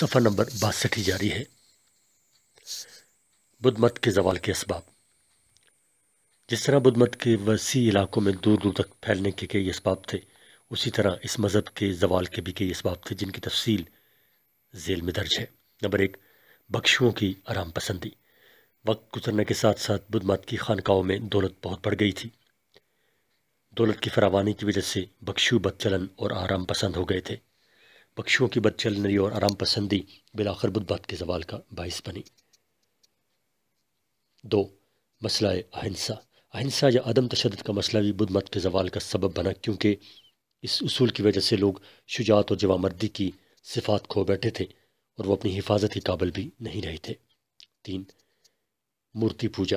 सफ़र number बासठ ही जारी है बुद्ध मत के जवाल के इसबाब जिस तरह बुद्ध मत के वसी इलाकों में दूर दूर तक फैलने के कई इसबाब थे उसी तरह इस मज़हब के जवाल के भी कई इसबाब थे जिनकी तफसील जेल में दर्ज है नंबर एक बख्शुओं की आराम पसंदी वक्त गुजरने के साथ साथ बुद्ध मत की खानकाओं में दौलत बहुत बढ़ गई थी दौलत की फरावानी की वजह से बख्शु बदचलन और आराम पसंद हो गए थे पक्षियों की बदचलनी और आराम पसंदी बिलाखर बुद्धबाद के सवाल का बायस बनी दो मसला अहिंसा अहिंसा या आदम तशद का मसला भी बुद्ध मत के जवाल का सबब बना क्योंकि इस उसूल की वजह से लोग शुजात और जवामर्दी की सिफात खो बैठे थे और वह अपनी हिफाजत के काबल भी नहीं रहे थे तीन मूर्ति पूजा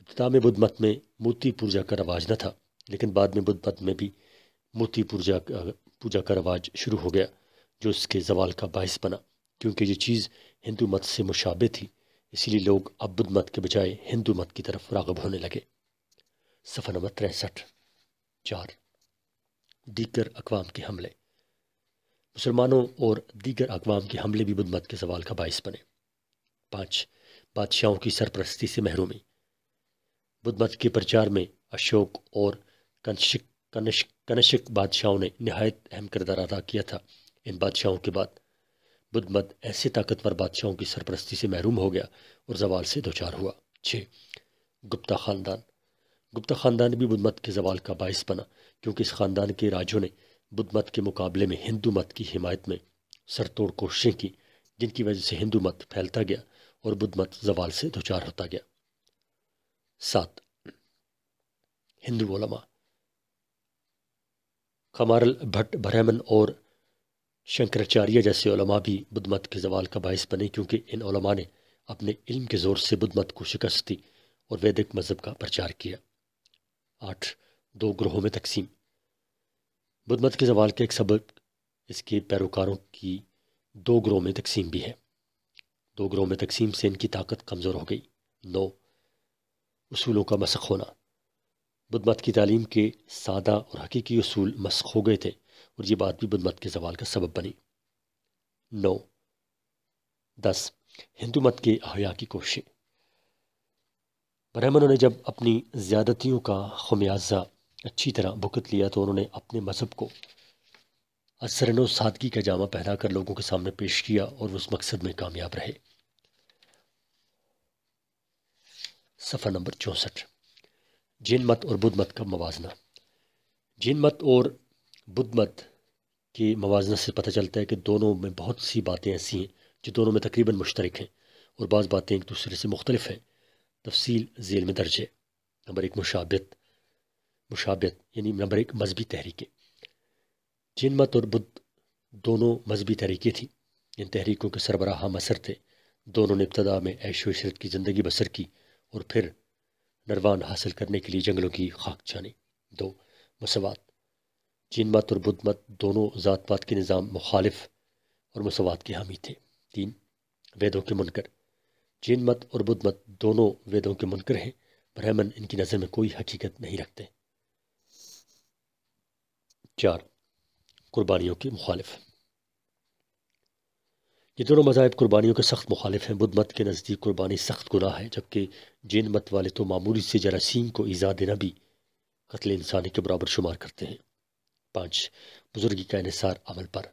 इब्तदा में बुद्ध मत में मूर्ति पूजा का रवाज न था लेकिन बाद में बुद्ध मत में भी मूर्ति पूजा पूजा का रवाज शुरू हो गया जो इसके जवाल का बायस बना क्योंकि ये चीज़ हिंदू मत से मुशाबे थी इसीलिए लोग अब मत के बजाय हिंदू मत की तरफ रागब होने लगे सफ़र नंबर तिरसठ चार दीगर अकवाम के हमले मुसलमानों और दीगर अकवाम के हमले भी बुद्ध मत के सवाल का बायस बने पाँच बादशाहों की सरपरस्ती से महरूमी बुद्ध मत के प्रचार में अशोक और कनशिक कनश कनशिक बादशाहों ने नहायत अहम किरदार अदा किया था इन बादशाहों के बाद बुद्ध मत ऐसे ताकतवर बादशाहों की सरपरस्ती से महरूम हो गया और जवाल से दोचार हुआ छः गुप्ता ख़ानदान गुप्ता ख़ानदान भी बुद्ध मत के जवाल का बायस बना क्योंकि इस ख़ानदान के राजों ने बुद्ध मत के मुकाबले में हिंदू मत की हिमायत में सरतोड़ कोशिशें की जिनकी वजह से हिंदू मत फैलता गया और बुद्ध मत जवाल से दोचार होता गया सात हिंदू खमारल भट्ट भरहमन और शंकराचार्य जैसे ओलमा भी बुद्ध मत के जवाल का बायस बने क्योंकि इन ओलमा ने अपने इल्म के ज़ोर से बुद्ध मत को शिकस्त दी और वैदिक मज़हब का प्रचार किया आठ दो ग्रोहों में तकसीम बुद्ध मत के जवाल का एक सबक इसके पैरोकारों की दो ग्रोह में तकसीम भी है दो ग्रोह में तकसीम से इनकी ताकत कमज़ोर हो गई नौ असूलों का मसक होना बुद्ध मत की तालीम के सादा और हकीकी असूल मशक़ हो गए थे और ये बात भी बुद्ध के सवाल का सबब बनी नौ दस हिंदू मत के अहया की कोशिशें ब्राह्मणों ने जब अपनी ज़्यादतियों का खमियाजा अच्छी तरह भुगत लिया तो उन्होंने अपने मज़हब को असरन सादगी का जामा पहनाकर लोगों के सामने पेश किया और उस मकसद में कामयाब रहे सफ़र नंबर चौंसठ जैन मत और बुद्ध मत का मवाजना जैन मत और बुद्ध मत के मवाजन से पता चलता है कि दोनों में बहुत सी बातें ऐसी हैं जो दोनों में तकरीबन मुश्तरक हैं और बाज़ बातें एक दूसरे से मुख्तलिफ हैं तफसील झेल में दर्ज है नंबर एक मुशाबत मुशाबत यानी नंबर एक मजहबी तहरीकें जिन मत और बुद्ध दोनों मजहबी तहरीकें थीं इन तहरीकों के सरबराह हम असर थे दोनों ने इब्तदा में ऐशो इशरत की ज़िंदगी बसर की और फिर नरवान हासिल करने के लिए जंगलों की खाक छानी दो मसवात जिन मत और बुद्ध मत दोनों ज़ात पात के निज़ाम मुखालिफ और मसवाद के हामी थे तीन वेदों के मुनकर जिन मत और बुद्ध मत दोनों वेदों के मुनकर हैं ब्रह्मन इनकी नज़र में कोई हकीकत नहीं रखते चार कुर्बानियों के मुखालिफ ये दोनों मजाहब कुर्बानियों के सख्त मुखालिफ हैं बुद्ध मत के नज़दीक कुर्बानी सख्त गुनाह है जबकि जिन मत वाले तो मामूली से जरासीम को ईज़ा देना भी कत्ल इंसानी के बराबर शुमार करते हैं पाँच बुजुर्गी का इसार अमल पर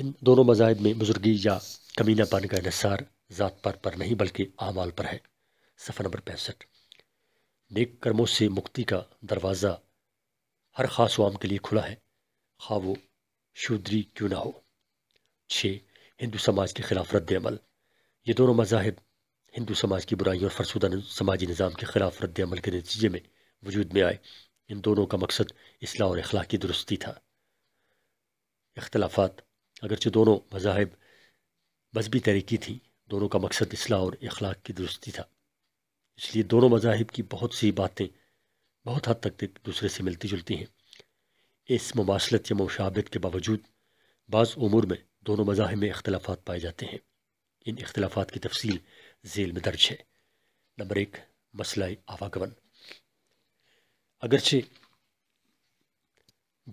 इन दोनों मजाहब में बुजुर्गी या पान का इसार ज़ात पर पर नहीं बल्कि आमाल पर है सफ़र नंबर पैंसठ नेक कर्मों से मुक्ति का दरवाज़ा हर ख़ास वाम के लिए खुला है खा वो शूद्री क्यों ना हो छः हिंदू समाज के ख़िलाफ़ रद्द अमल ये दोनों मजाहब हिंदू समाज की बुराई और फरसूदा समाजी निज़ाम के ख़िलाफ़ रद्द के नतीजे में वजूद में आए इन दोनों का मकसद असलाह और अखलाक की दुरुस्ती था अख्तलाफात अगरचे दोनों मजाहब मजहबी तरीकी थी दोनों का मकसद असलाह और अखलाक की दुरुस्ती था इसलिए दोनों मजाहब की बहुत सी बातें बहुत हद तक एक दूसरे से मिलती जुलती हैं इस मुबासलत या मुशाबत के बावजूद बाज़ उमूर में दोनों मजाहब में अख्तलाफा पाए जाते हैं इन अख्तलाफात की तफसील झेल में दर्ज है नंबर एक मसला आवागमन अगरचे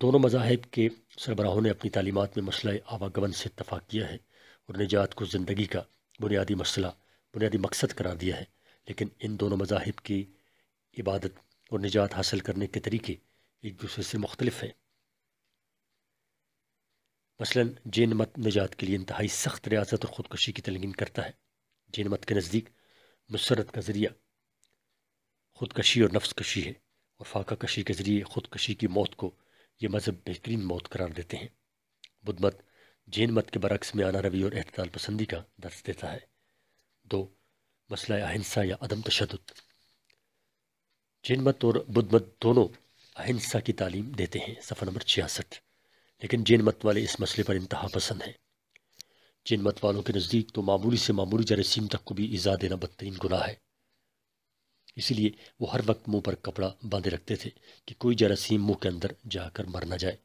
दोनों मजाहब के सरबराहों ने अपनी तालीमत में मसला आवागमन से इतफाक़ किया है और निजात को ज़िंदगी का बुनियादी मसला बुनियादी मकसद करार दिया है लेकिन इन दोनों मजाहब की इबादत और निजात हासिल करने के तरीके एक दूसरे से मुख्तलफ हैं मसला जैन मत निजात के लिए इंतहाई सख्त रियासत और ख़ुदकशी की तलकिन करता है जैन मत के नज़दीक नुसरत का ज़रिया ख़ुदकशी और नफ्सकशी है और फाका कशी के ज़रिए ख़ुदकशी की मौत को ये मज़हब बेहतरीन मौत करार देते हैं बुद्ध मत जैन मत के बरक्स में आना रवि और अहतदाल पसंदी का दर्ज देता है दो मसला अहिंसा या अदम तशद जैन मत और बुद्ध मत दोनों अहिंसा की तालीम देते हैं सफ़र नंबर छियासठ लेकिन जैन मत वाले इस मसले पर इंतहा पसंद हैं जैन मत वालों के नज़दीक तो मामूली से मामूली जरसीम तक को भी ईज़ा देना बदतरीन गुना है इसीलिए वो हर वक्त मुंह पर कपड़ा बांधे रखते थे कि कोई जरासीम मुंह के अंदर जाकर मर ना जाए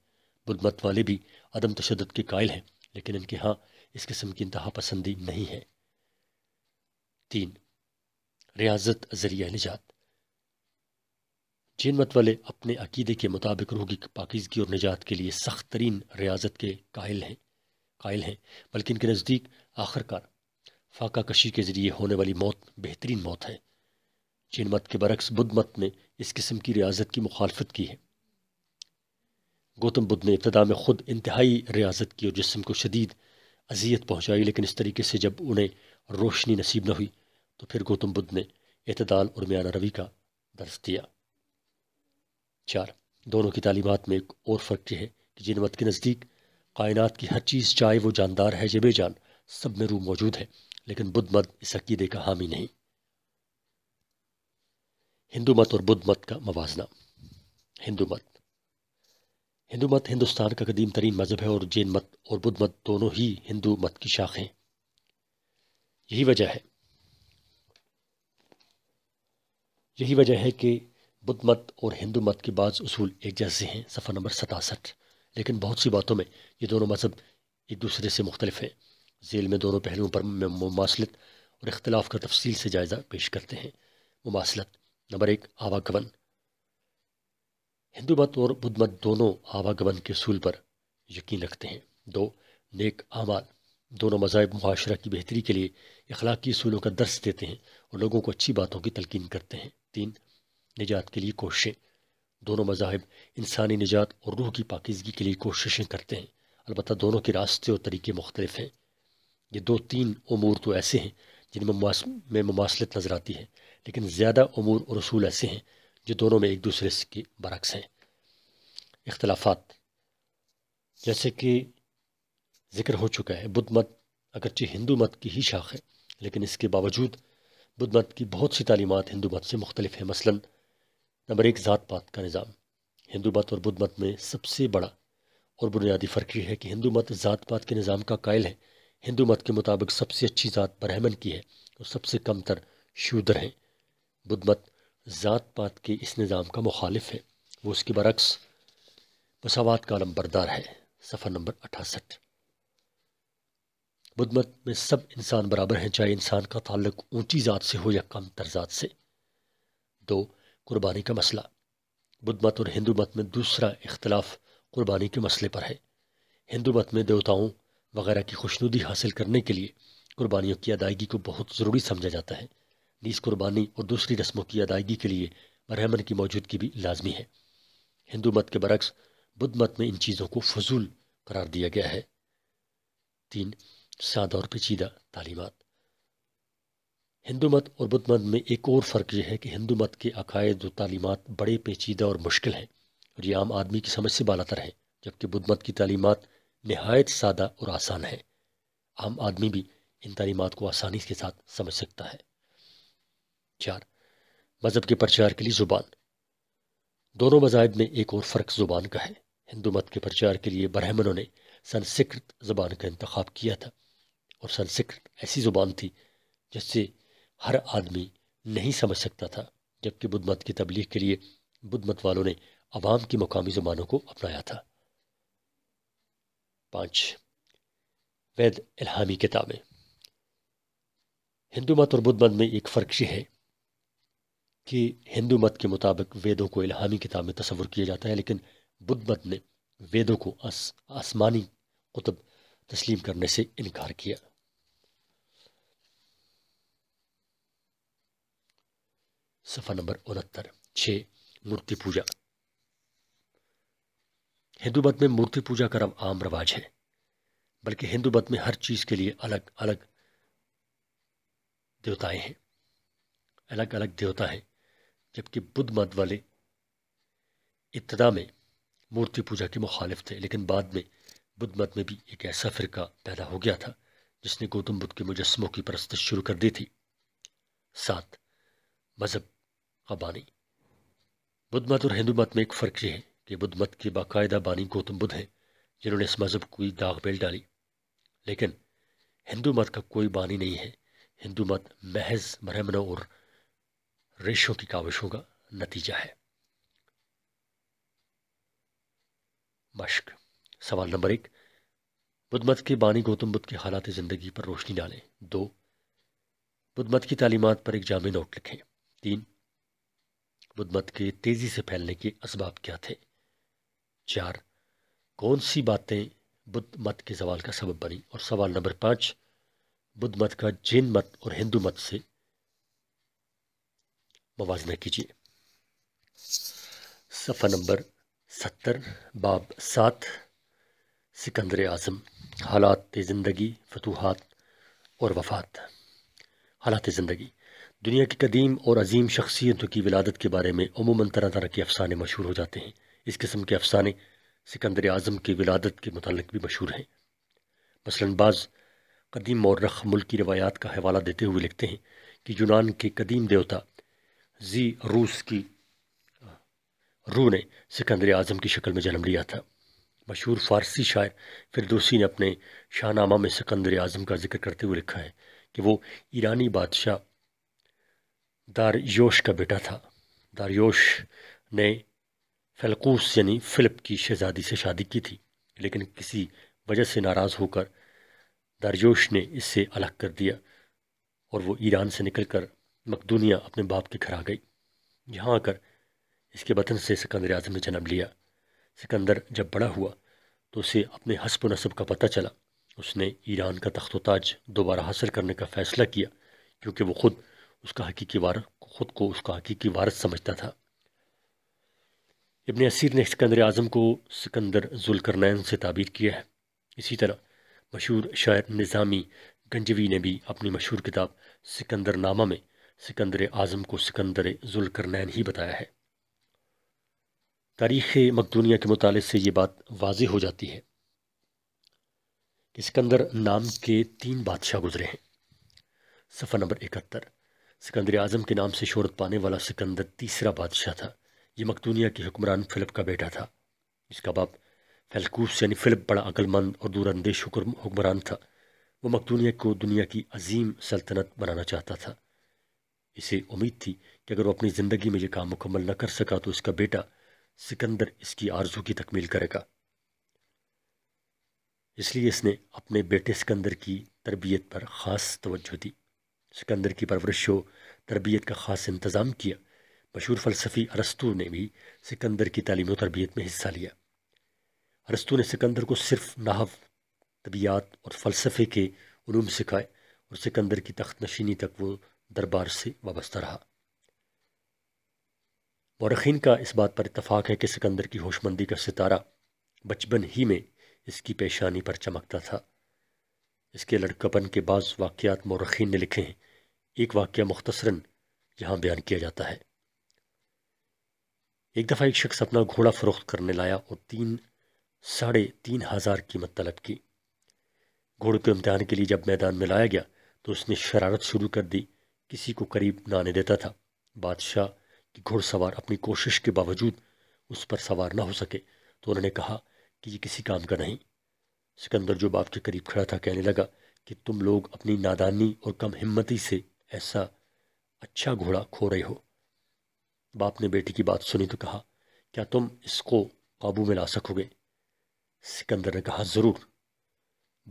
बुद्धमत वाले भी अदम तशद के कायल हैं लेकिन इनके यहाँ इस किस्म की इंतहा पसंदी नहीं है तीन रियाजत जरिया निजात जिन मत वाले अपने अकीदे के मुताबिक रूह की पाकिजगी और निजात के लिए सख्त तरीन रियाजत के कायल हैं कायल हैं बल्कि इनके नज़दीक आखिरकार फाका कशी के ज़रिए होने वाली मौत बेहतरीन मौत है जिन मत के बरक्स बुद्ध मत ने इस किस्म की रियाजत की मुखालफत की है गौतम बुद्ध ने इब्तदा में ख़ुद इंतहाई रियाजत की और जिसम को शदीद अजियत पहुँचाई लेकिन इस तरीके से जब उन्हें रोशनी नसीब न हुई तो फिर गौतम बुद्ध ने इतदाल और म्याना रवि का दर्ज दिया चार दोनों की तालीमत में एक और फ़र्क यह है कि जिन मत के नज़दीक कायनात की हर चीज़ चाहे वो जानदार है जब जान सब में रूह मौजूद है लेकिन बुद्ध मत इस अकीदे का हामी नहीं हिंदू मत और बुद्ध मत का मवाजना हिंदू मत हिंदू मत हिंदुस्तान का कदीम तरीन मज़हब है और जैन मत और बुद्ध मत दोनों ही हिंदू मत की शाखें यही वजह है यही वजह है कि बुद्ध मत और हिंदू मत के बाद असूल एक जैसे हैं सफ़र नंबर सतासठ लेकिन बहुत सी बातों में ये दोनों मज़हब एक दूसरे से मुख्तलिफ हैं झेल में दोनों पहलुओं पर मुमासलत और इख्तलाफ का तफसील से जायज़ा पेश करते हैं मुमासलत नंबर एक आवागमन हिंदू मत और बुद्ध मत दोनों आवागमन के असूल पर यकीन रखते हैं दो नेक आमाल दोनों मजाब माशरा की बेहतरी के लिए अखलाकी असूलों का दर्श देते हैं और लोगों को अच्छी बातों की तलकिन करते हैं तीन निजात के लिए कोशिशें दोनों मजाहब इंसानी निजात और रूह की पाकिजगी के लिए कोशिशें करते हैं अलबत् दोनों के रास्ते और तरीके मुख्तलिफ हैं ये दो तीन अमूर तो ऐसे हैं जिनमें में ममासलत नज़र आती है लेकिन ज़्यादा अमूर और असूल ऐसे हैं जो दोनों में एक दूसरे के बरक्स हैं इख्तलाफात जैसे कि जिक्र हो चुका है बुद्ध मत अगरचे हिंदू मत की ही शाख है लेकिन इसके बावजूद बुद्ध मत की बहुत सी तालीमत हिंदू मत से मुख्तलिफ है मसला नंबर एक ज़ात पात का निज़ाम हिंदू मत और बुद्ध मत में सबसे बड़ा और बुनियादी फ़र्क यह है कि हिंदू मत ज़ात पात के निज़ाम का कायल है हिंदू मत के मुताबिक सबसे अच्छी ज़ात ब्रह्मन की है और सबसे कम तर शूद्र हैं बुध मत ज़ात पात के इस निज़ाम का मुखालिफ है वो उसके बरक्स मसावत का लम्बरदार है सफ़र नंबर अठासठ बुध मत में सब इंसान बराबर हैं चाहे इंसान का ताल्लुक ऊंची ज़ात से हो या कम तरजात से दो कुर्बानी का मसला बुध मत और हिंदू मत में दूसरा इख्तलाफ कुर्बानी के मसले पर है हिंदू मत में देवताओं वगैरह की खुशनुदी हासिल करने के लिए कुर्बानियों की अदायगी को बहुत ज़रूरी समझा जाता है दी कुर्बानी और दूसरी रस्मों की अदायगी के लिए बरहमन की मौजूदगी भी लाजमी है हिंदू मत के बरक्स बुद्ध मत में इन चीज़ों को फजूल करार दिया गया है तीन सादा और पेचीदा तालीमत हिंदू मत और बुद्ध मत में एक और फ़र्क यह है कि हिंदू मत के अकायद व तालीमत बड़े पेचीदा और मुश्किल हैं और ये आम आदमी की समझ से बालातर हैं जबकि बुद्ध मत की तालीमत नहायत सादा और आसान है आम आदमी भी इन तालीमत को आसानी के साथ समझ सकता है चार मज़हब के प्रचार के लिए ज़ुबान दोनों मजाहब में एक और फ़र्क ज़ुबान का है हिंदू मत के प्रचार के लिए ब्राह्मणों ने संस्कृत जुबान का इंतखब किया था और संस्कृत ऐसी ज़ुबान थी जिससे हर आदमी नहीं समझ सकता था जबकि बुद्ध मत की तबलीग के लिए बुद्ध मत वालों ने आवाम की मकामी ज़ुबानों को अपनाया था पाँच वैद इलामी किताबें हिंदू मत और बुद्ध मत में एक फ़र्क यह है कि हिंदू मत के मुताबिक वेदों को इलाहामी किताब में तस्वुर किया जाता है लेकिन बुद्ध मत ने वेदों को आसमानी कुतुब तस्लीम करने से इनकार किया सफ़ा नंबर उनहत्तर छ मूर्ति पूजा हिंदू मत में मूर्ति पूजा का आम रवाज है बल्कि हिंदू मत में हर चीज़ के लिए अलग अलग देवताएं हैं अलग अलग देवता हैं जबकि बुद्ध मत वाले इब्तदा में मूर्ति पूजा के मुखालिफ थे लेकिन बाद में बुद्ध मत में भी एक ऐसा फ़िरका पैदा हो गया था जिसने गौतम बुद्ध के मुजस्मों की परस्त शुरू कर दी थी सात मज़हब का बानी बुद्ध मत और हिंदू मत में एक फ़र्क ये है कि बुद्ध मत के बाकायदा बानी गौतम बुद्ध हैं जिन्होंने इस मज़हब की दाग बेल डाली लेकिन हिंदू मत का कोई बानी नहीं है हिंदू मत महज मरहमनों और रेशों की काविशों का नतीजा है मश्क सवाल नंबर एक बुद्ध मत के बानी गौतम बुद्ध के हालात ज़िंदगी पर रोशनी डालें दो बुद्धमत मत की तालीमत पर एक जामी नोट लिखें तीन बुद्धमत मत के तेज़ी से फैलने के इसबाब क्या थे चार कौन सी बातें बुद्ध मत के सवाल का सबब बनी और सवाल नंबर पाँच बुद्ध मत का जैन मत और हिंदू मत से मुजना कीजिए सफ़ा नंबर सत्तर बाब सात सिकंदर आज़म हालात ज़िंदगी फतूहत और वफ़ात हालात ज़िंदगी दुनिया की कदीम और अजीम शख्सियतों की विलादत के बारे में अमूमन तरह तरह के अफसाने मशहूर हो जाते हैं इस किस्म के अफसाने सिकंदर आज़म की विलादत के मतलब भी मशहूर हैं मसलन बाज़ कदीम और रख मुल्की रवायात का हवाला देते हुए लिखते हैं कि यूनान के कदीम देवता जी रूस की रू ने सिकंदर आज़म की शक्ल में जन्म लिया था मशहूर फ़ारसी शायर फिरदोसी ने अपने शाहनामा में सिकंदर आज़म का जिक्र करते हुए लिखा है कि वो ईरानी बादशाह दारयोश का बेटा था दारयोश ने फलकूस यानी फ़िलिप की शहजादी से शादी की थी लेकिन किसी वजह से नाराज़ होकर दारयोश ने इससे अलग कर दिया और वो ईरान से निकलकर मकदूनिया अपने बाप के घर आ गई यहाँ आकर इसके वतन से सिकंदर आजम ने जन्म लिया सिकंदर जब बड़ा हुआ तो उसे अपने हसब नसब का पता चला उसने ईरान का तख्त ताज दोबारा हासिल करने का फ़ैसला किया क्योंकि वो खुद उसका हकीकी वार खुद को उसका हकीकी वारस समझता था इबन असीर ने सिकंदर आज़म को सिकंदर जुलकरनैन से ताबीर किया है इसी तरह मशहूर शायर निज़ामी गंजवी ने भी अपनी मशहूर किताब सिकंदर नामा में सिकंदर आज़म को सिकंदर जुलकरनैन ही बताया है तारीख़ मकदूनिया के मुताल से ये बात वाज हो जाती है कि सिकंदर नाम के तीन बादशाह गुजरे हैं सफ़र नंबर इकहत्तर सिकंदर आज़म के नाम से शहरत पाने वाला सिकंदर तीसरा बादशाह था ये मकदूनिया के हुक्मरान फ़िलिप का बेटा था जिसका बाप फैलकूस यानी फ़िलिप बड़ा अकलमंद और दूरंदेश हुक्मरान था वो मकदूनिया को दुनिया की अजीम सल्तनत बनाना चाहता था इसे उम्मीद थी कि अगर वो अपनी ज़िंदगी में ये काम मुकम्मल न कर सका तो उसका बेटा सिकंदर इसकी आरजू की तकमील करेगा इसलिए इसने अपने बेटे सिकंदर की तरबियत पर ख़ास तवज्जो दी सिकंदर की परवरिश तरबियत का ख़ास इंतज़ाम किया मशहूर फ़लसफ़ी अरस्तू ने भी सिकंदर की तालीम तरबियत में हिस्सा लिया अरस्तू ने सिकंदर को सिर्फ नाहव तबियात और फ़लसफ़े के ूम सिखाए और सिकंदर की तख्त नशीनी तक वो दरबार से वाबस्ता रहा मौरखीन का इस बात पर इतफाक़ है कि सिकंदर की होशमंदी का सितारा बचपन ही में इसकी पेशानी पर चमकता था इसके लड़कपन के बाद वाक़ात मौरखीन ने लिखे हैं एक वाक्य मुख्तसरन यहाँ बयान किया जाता है एक दफ़ा एक शख्स अपना घोड़ा फरोख्त करने लाया और तीन साढ़े तीन हज़ार कीमत तलब की घोड़े को इम्तहान के लिए जब मैदान में लाया गया तो उसने शरारत शुरू कर दी किसी को करीब ना आने देता था बादशाह कि घुड़सवार अपनी कोशिश के बावजूद उस पर सवार ना हो सके तो उन्होंने कहा कि ये किसी काम का नहीं सिकंदर जो बाप के करीब खड़ा था कहने लगा कि तुम लोग अपनी नादानी और कम हिम्मती से ऐसा अच्छा घोड़ा खो रहे हो बाप ने बेटी की बात सुनी तो कहा क्या तुम इसको काबू में ला सकोगे सिकंदर ने कहा ज़रूर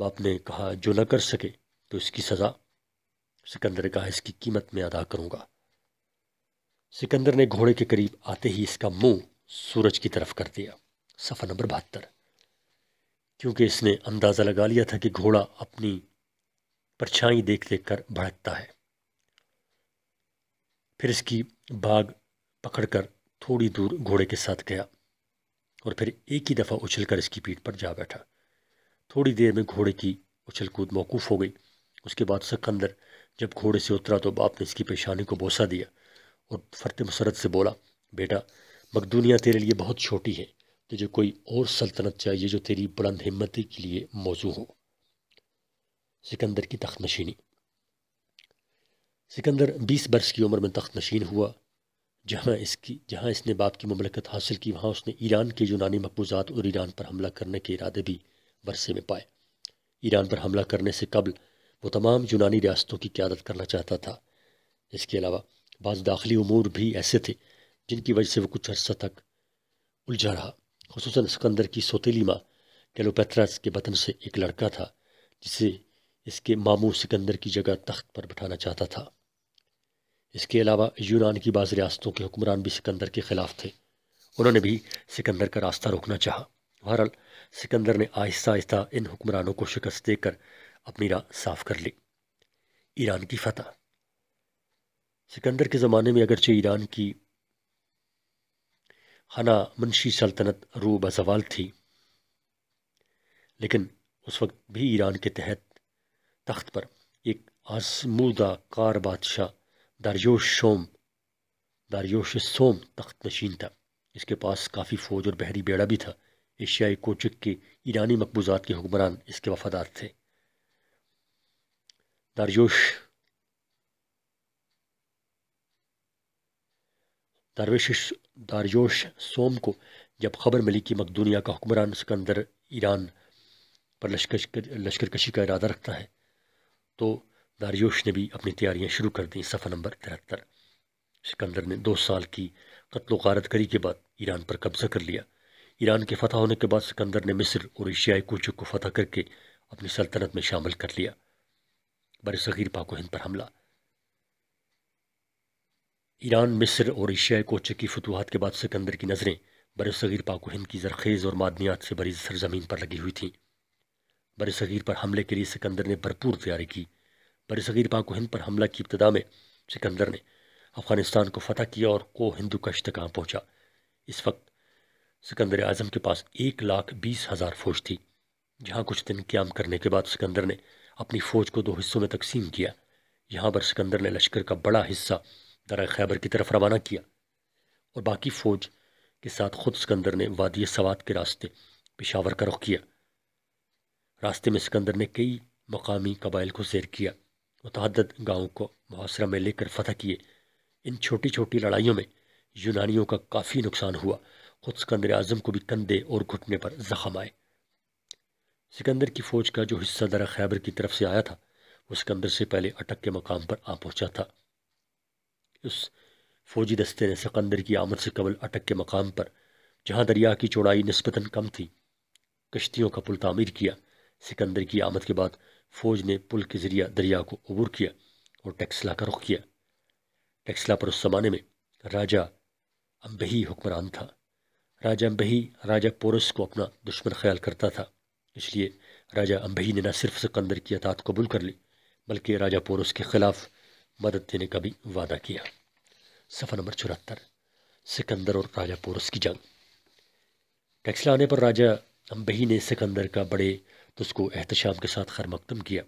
बाप ने कहा जो न कर सके तो इसकी सज़ा सिकंदर कहा इसकी कीमत में अदा करूंगा सिकंदर ने घोड़े के करीब आते ही इसका मुंह सूरज की तरफ कर दिया सफा नंबर बहत्तर क्योंकि इसने अंदाज़ा लगा लिया था कि घोड़ा अपनी परछाई देख देख कर भड़कता है फिर इसकी बाघ पकड़कर थोड़ी दूर घोड़े के साथ गया और फिर एक ही दफ़ा उछलकर इसकी पीठ पर जा बैठा थोड़ी देर में घोड़े की उछल कूद मौकूफ़ हो गई उसके बाद सिकंदर जब घोड़े से उतरा तो बाप ने इसकी परेशानी को बोसा दिया और फरत मसरत से बोला बेटा मकदूनिया तेरे लिए बहुत छोटी है तुझे कोई और सल्तनत चाहिए जो तेरी बुलंद हिम्मती के लिए मौजू हो सिकंदर की तख्त नशीनी सिकंदर बीस बरस की उम्र में तख्त नशीन हुआ जहाँ इसकी जहाँ इसने बाप की ममलकत हासिल की वहाँ उसने ईरान के यूनानी मकबूजात और ईरान पर हमला करने के इरादे भी वर्षे में पाए ईरान पर हमला करने से कबल वो तमाम यूनानी रियासतों की क्यादत करना चाहता था इसके अलावा बाद दाखिली अमूर भी ऐसे थे जिनकी वजह से वो कुछ अर्सा तक उलझा रहा खसूस सिकंदर की सोतीली माँ कैलोपैथ्रास के वतन से एक लड़का था जिसे इसके मामू सिकंदर की जगह तख्त पर बिठाना चाहता था इसके अलावा यूनान की बाज़ रियासतों के हुक्मरान भी सिकंदर के ख़िलाफ़ थे उन्होंने भी सिकंदर का रास्ता रोकना चाहा बहरहाल सिकंदर ने आहिस्ता आहिस्ता इन हुक्मरानों को शिकस्त देकर अपनी राह साफ कर ली ईरान की फतह सिकंदर के ज़माने में अगरचे ईरान की हना मुंशी सल्तनत रूब सवाल थी लेकिन उस वक्त भी ईरान के तहत तख्त पर एक आजमूदा कार बादशाह दारयोश शोम सोम तख्त नशीन था इसके पास काफ़ी फ़ौज और बहरी बेड़ा भी था एशियाई कोचक के ईरानी मकबूजात के हुक्मरान इसके वफादार थे दरयुश दरविश दारयोश सोम को जब खबर मिली कि मकदूनिया का हुक्मरान सिकंदर ईरान पर लश्कर लश्कर कशी का इरादा रखता है तो दारयोश ने भी अपनी तैयारियां शुरू कर दी सफ़ा नंबर तिहत्तर सिकंदर ने दो साल की कत्लो गारत करी के बाद ईरान पर कब्जा कर लिया ईरान के फतह होने के बाद सिकंदर ने मिस्र और एशियाई कोचों को फतह करके अपनी सल्तनत में शामिल कर लिया बरसगीर पाको हिंद पर हमला ईरान मिस्र और एशियाई कोचे की फतूहत के बाद सिकंदर की नज़रें बरसगीर पाको हिंद की जरखेज़ और मादनियात से भरी सरजमीन पर लगी हुई थीं बरसगीर पर हमले के लिए सिकंदर ने भरपूर तैयारी की बरसगीर पाको हिंद पर हमला की इब्तदा में सिकंदर ने अफगानिस्तान को फतह किया और को हिंदू का इश्तकाम पहुंचा इस वक्त सिकंदर आजम के पास एक लाख बीस हज़ार फौज थी जहां कुछ दिन क्याम करने के बाद सिकंदर ने अपनी फौज को दो हिस्सों में तकसीम किया यहाँ पर सिकंदर ने लश्कर का बड़ा हिस्सा दरा खैबर की तरफ रवाना किया और बाकी फौज के साथ खुद सिकंदर ने वादी सवात के रास्ते पिशावर का रुख किया रास्ते में सिकंदर ने कई मकामी कबाइल को सैर किया मतहद गाँव को मुहासरा में लेकर फतह किए इन छोटी छोटी लड़ाइयों में यूनानियों का काफ़ी नुकसान हुआ खुद सिकंदर आजम को भी कंधे और घुटने पर जख्म आए सिकंदर की फ़ौज का जो हिस्सा दरा खैबर की तरफ से आया था वो सिकंदर से पहले अटक के मकाम पर आ पहुंचा था उस फौजी दस्ते ने सिकंदर की आमद से कबल अटक के मकाम पर जहां दरिया की चौड़ाई नस्बता कम थी कश्तियों का पुल तामीर किया सिकंदर की आमद के बाद फौज ने पुल के जरिया दरिया को अबूर किया और टैक्सला का रुख किया टैक्सला पर उस जमाने में राजा अम्बही हुक्मरान था राजा अम्बही राजा पोरस को अपना दुश्मन ख्याल करता था इसलिए राजा अम्बही ने न सिर्फ सिकंदर की अतात कबूल कर ली बल्कि राजा पोरस के खिलाफ मदद देने का भी वादा किया सफ़र नंबर चौहत्तर सिकंदर और राजा पोरस की जंग टैक्सला आने पर राजा अम्बही ने सिकंदर का बड़े तुस्को एहतशाम के साथ खर मकदम किया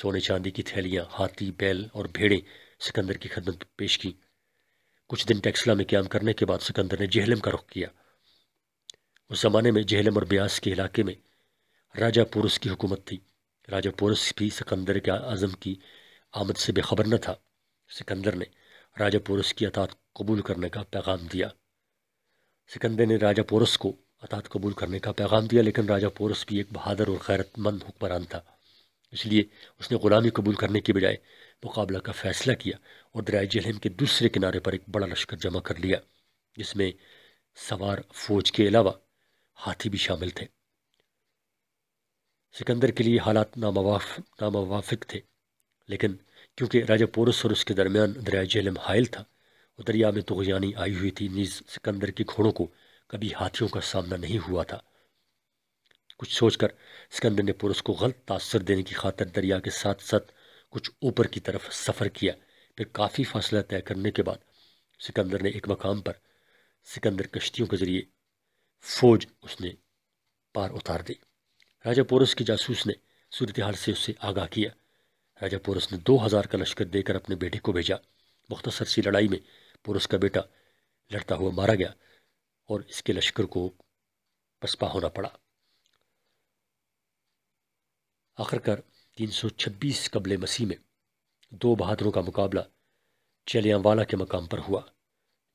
सोने चांदी की थैलियाँ हाथी बैल और भेड़ें सिकंदर की खदमत पेश की कुछ दिन टैक्सला में क्याम करने के बाद सिकंदर ने जहलम का रुख किया उस ज़माने में जहलम और ब्यास के इलाके में राजा पोरस की हुकूमत थी राजा पोरस भी सिकंदर के आज़म की आमद से बेखबर न था सिकंदर ने राजा पोरस की अतात कबूल करने का पैगाम दिया सिकंदर ने राजा पोरस को अतात कबूल करने का पैगाम दिया लेकिन राजा पोरस भी एक बहादुर और गैरतमंद हुक्मरान था इसलिए उसने ग़ुलामी कबूल करने के बजाय मुकाबला का फ़ैसला किया और दरिया जहलम के दूसरे किनारे पर एक बड़ा लश्कर जमा कर लिया जिसमें सवार फौज के अलावा हाथी भी शामिल थे सिकंदर के लिए हालात नामवाफ नामवाफिक थे लेकिन क्योंकि राजा पोरस और उसके दरमियान दरिया जहलम हायल था और दरिया में तुगयानी आई हुई थी नीज सिकंदर के घोड़ों को कभी हाथियों का सामना नहीं हुआ था कुछ सोचकर सिकंदर ने पुरुष को गलत तासर देने की खातर दरिया के साथ साथ कुछ ऊपर की तरफ सफ़र किया फिर काफ़ी फासला तय करने के बाद सिकंदर ने एक मकाम पर सिकंदर कश्तियों के जरिए फौज उसने पार उतार दी राजा पोरस की जासूस ने सूरतहाल से उससे आगाह किया राजा पोरस ने दो हज़ार का लश्कर देकर अपने बेटे को भेजा मुख्तसर सी लड़ाई में पोरस का बेटा लड़ता हुआ मारा गया और इसके लश्कर को पसपा होना पड़ा आखिरकार 326 कबल मसीह में दो बहादुरों का मुकाबला चलियावाला के मकाम पर हुआ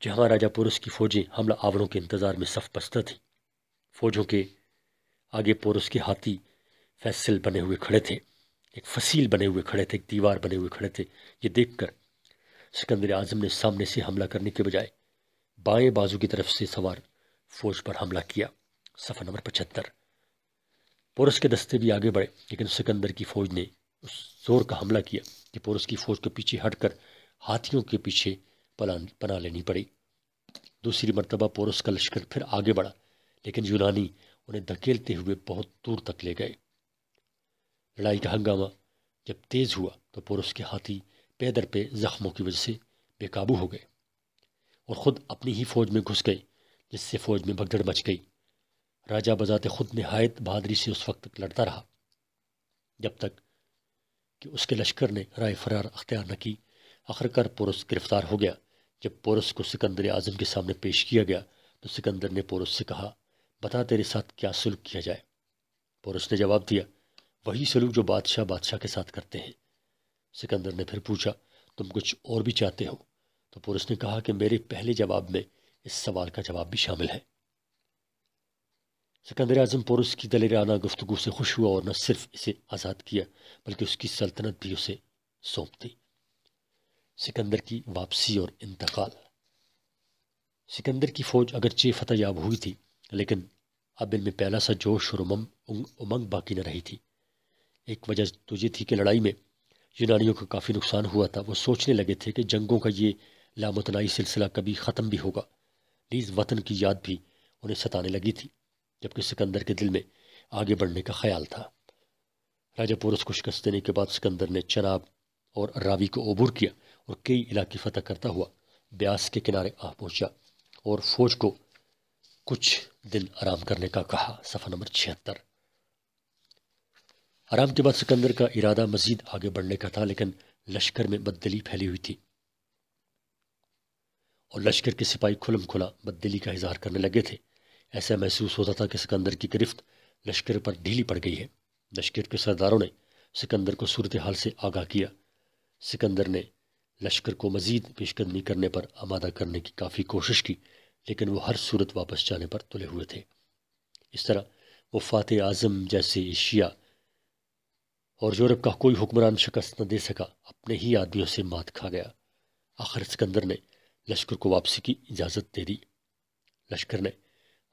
जहां राजा पुरुष की फौजें हमला आवरों के इंतज़ार में सफ पस्तर थीं फौजों के आगे पोरस के हाथी फैसल बने हुए खड़े थे एक फसील बने हुए खड़े थे एक दीवार बने हुए खड़े थे ये देखकर सिकंदर आजम ने सामने से हमला करने के बजाय बाएं बाजू की तरफ से सवार फौज पर हमला किया सफ़ा नंबर पचहत्तर पोरस के दस्ते भी आगे बढ़े लेकिन सिकंदर की फौज ने उस जोर का हमला किया कि पोरस की फौज के पीछे हटकर हाथियों के पीछे पला पना लेनी पड़ी दूसरी मरतबा पोरस का लश्कर फिर आगे बढ़ा लेकिन यूनानी उन्हें धकेलते हुए बहुत दूर तक ले गए लड़ाई का हंगामा जब तेज हुआ तो पुरुष के हाथी पैदर पे जख्मों की वजह से बेकाबू हो गए और खुद अपनी ही फौज में घुस गए जिससे फौज में भगदड़ मच गई राजा बजाते खुद नहायत बहादरी से उस वक्त तक लड़ता रहा जब तक कि उसके लश्कर ने राय फरार अख्तियार न की आखिरकार पोरस गिरफ्तार हो गया जब पोरस को सिकंदर आजम के सामने पेश किया गया तो सिकंदर ने पोरस से कहा बता तेरे साथ क्या सुलूक किया जाए और उसने जवाब दिया वही सलूक जो बादशाह बादशाह के साथ करते हैं सिकंदर ने फिर पूछा तुम कुछ और भी चाहते हो तो पुरुष ने कहा कि मेरे पहले जवाब में इस सवाल का जवाब भी शामिल है सिकंदर आजम पुरुष की दलेराना गुफ्तु से खुश हुआ और न सिर्फ इसे आज़ाद किया बल्कि उसकी सल्तनत भी उसे सौंप दी सिकंदर की वापसी और इंतकाल सिकंदर की फौज अगरचे फतेयाब हुई थी लेकिन अब इनमें पहला सा जोश और उमंग उमंग बाकी न रही थी एक वजह तो ये थी कि लड़ाई में यूनानियों का काफ़ी नुकसान हुआ था वो सोचने लगे थे कि जंगों का ये लामतनाई सिलसिला कभी ख़त्म भी होगा नीज वतन की याद भी उन्हें सताने लगी थी जबकि सिकंदर के दिल में आगे बढ़ने का ख्याल था राजा पोरस को शिकस्त देने के बाद सिकंदर ने चनाब और रावी को अबूर किया और कई इलाके फतह करता हुआ ब्यास के किनारे आ पहुंचा और फौज को कुछ दिन आराम करने का कहा सफ़ा नंबर छिहत्तर आराम के बाद सिकंदर का इरादा मजीद आगे बढ़ने का था लेकिन लश्कर में बददली फैली हुई थी और लश्कर के सिपाही खुलम खुला बददली का इजहार करने लगे थे ऐसा महसूस होता था कि सिकंदर की गिरफ्त लश्कर पर ढीली पड़ गई है लश्कर के सरदारों ने सिकंदर को सूरत हाल से आगाह किया सिकंदर ने लश्कर को मजीद पेशकदमी करने पर आमादा करने की काफ़ी कोशिश की लेकिन वो हर सूरत वापस जाने पर तुले हुए थे इस तरह वो फातह आज़म जैसे एशिया और यूरोप का कोई हुक्मरान शिकस्त न दे सका अपने ही आदमियों से मात खा गया आखिर सिकंदर ने लश्कर को वापसी की इजाज़त दे दी लश्कर ने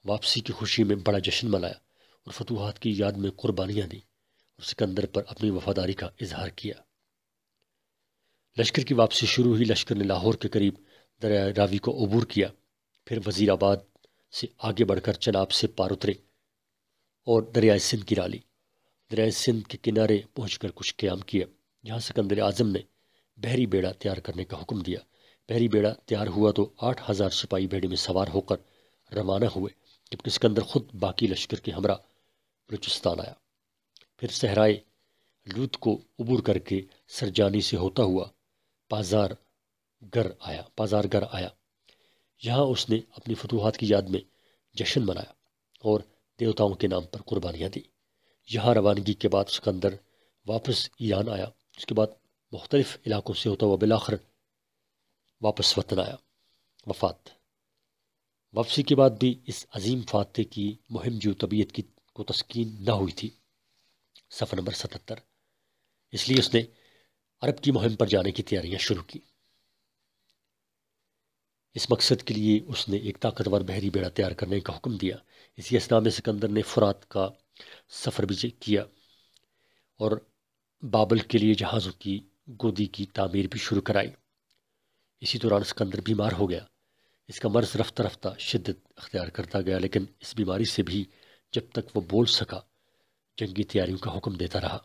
वापसी की खुशी में बड़ा जश्न मनाया और फतूहत की याद में कुर्बानियाँ दी और सिकंदर पर अपनी वफादारी का इजहार किया लश्कर की वापसी शुरू ही लश्कर ने लाहौर के करीब दरिया रावी को अबूर किया फिर वज़ीराबाद से आगे बढ़कर चनाब से पार उतरे और दरियाए सिंध की राली दरियाए सिंध के किनारे पहुंचकर कुछ क्याम किया जहां सिकंदर आजम ने बहरी बेड़ा तैयार करने का हुक्म दिया बहरी बेड़ा तैयार हुआ तो आठ हज़ार सिपाही बेड़े में सवार होकर रवाना हुए जबकि सिकंदर खुद बाकी लश्कर के हमरा बलूचिस्तान आया फिर सहराए लूत को उबूर करके सरजानी से होता हुआ पाजार गर आया पाजार गर आया यहाँ उसने अपनी फतूहत की याद में जश्न मनाया और देवताओं के नाम पर कुर्बानियाँ दी यहाँ रवानगी के बाद अंदर वापस ईरान आया उसके बाद मुख्तलिफ़ इलाकों से होता हुआ बिलाखर वापस वतन आया वफात वापसी के बाद भी इस अजीम फातह की मुहिम जो तबीयत की को तस्कीन न हुई थी सफ़र नंबर सतहत्तर इसलिए उसने अरब की मुहिम पर जाने की तैयारियां शुरू की इस मकसद के लिए उसने एक ताकतवर बहरी बेड़ा तैयार करने का हुक्म दिया इसी असना में सिकंदर ने फुरात का सफ़र भी किया और बाबल के लिए जहाज़ों की गोदी की तामीर भी शुरू कराई इसी दौरान सिकंदर बीमार हो गया इसका मर्ज रफ्ता रफ्ता शिद्दत अख्तियार करता गया लेकिन इस बीमारी से भी जब तक वह बोल सका जंगी तैयारियों का हुक्म देता रहा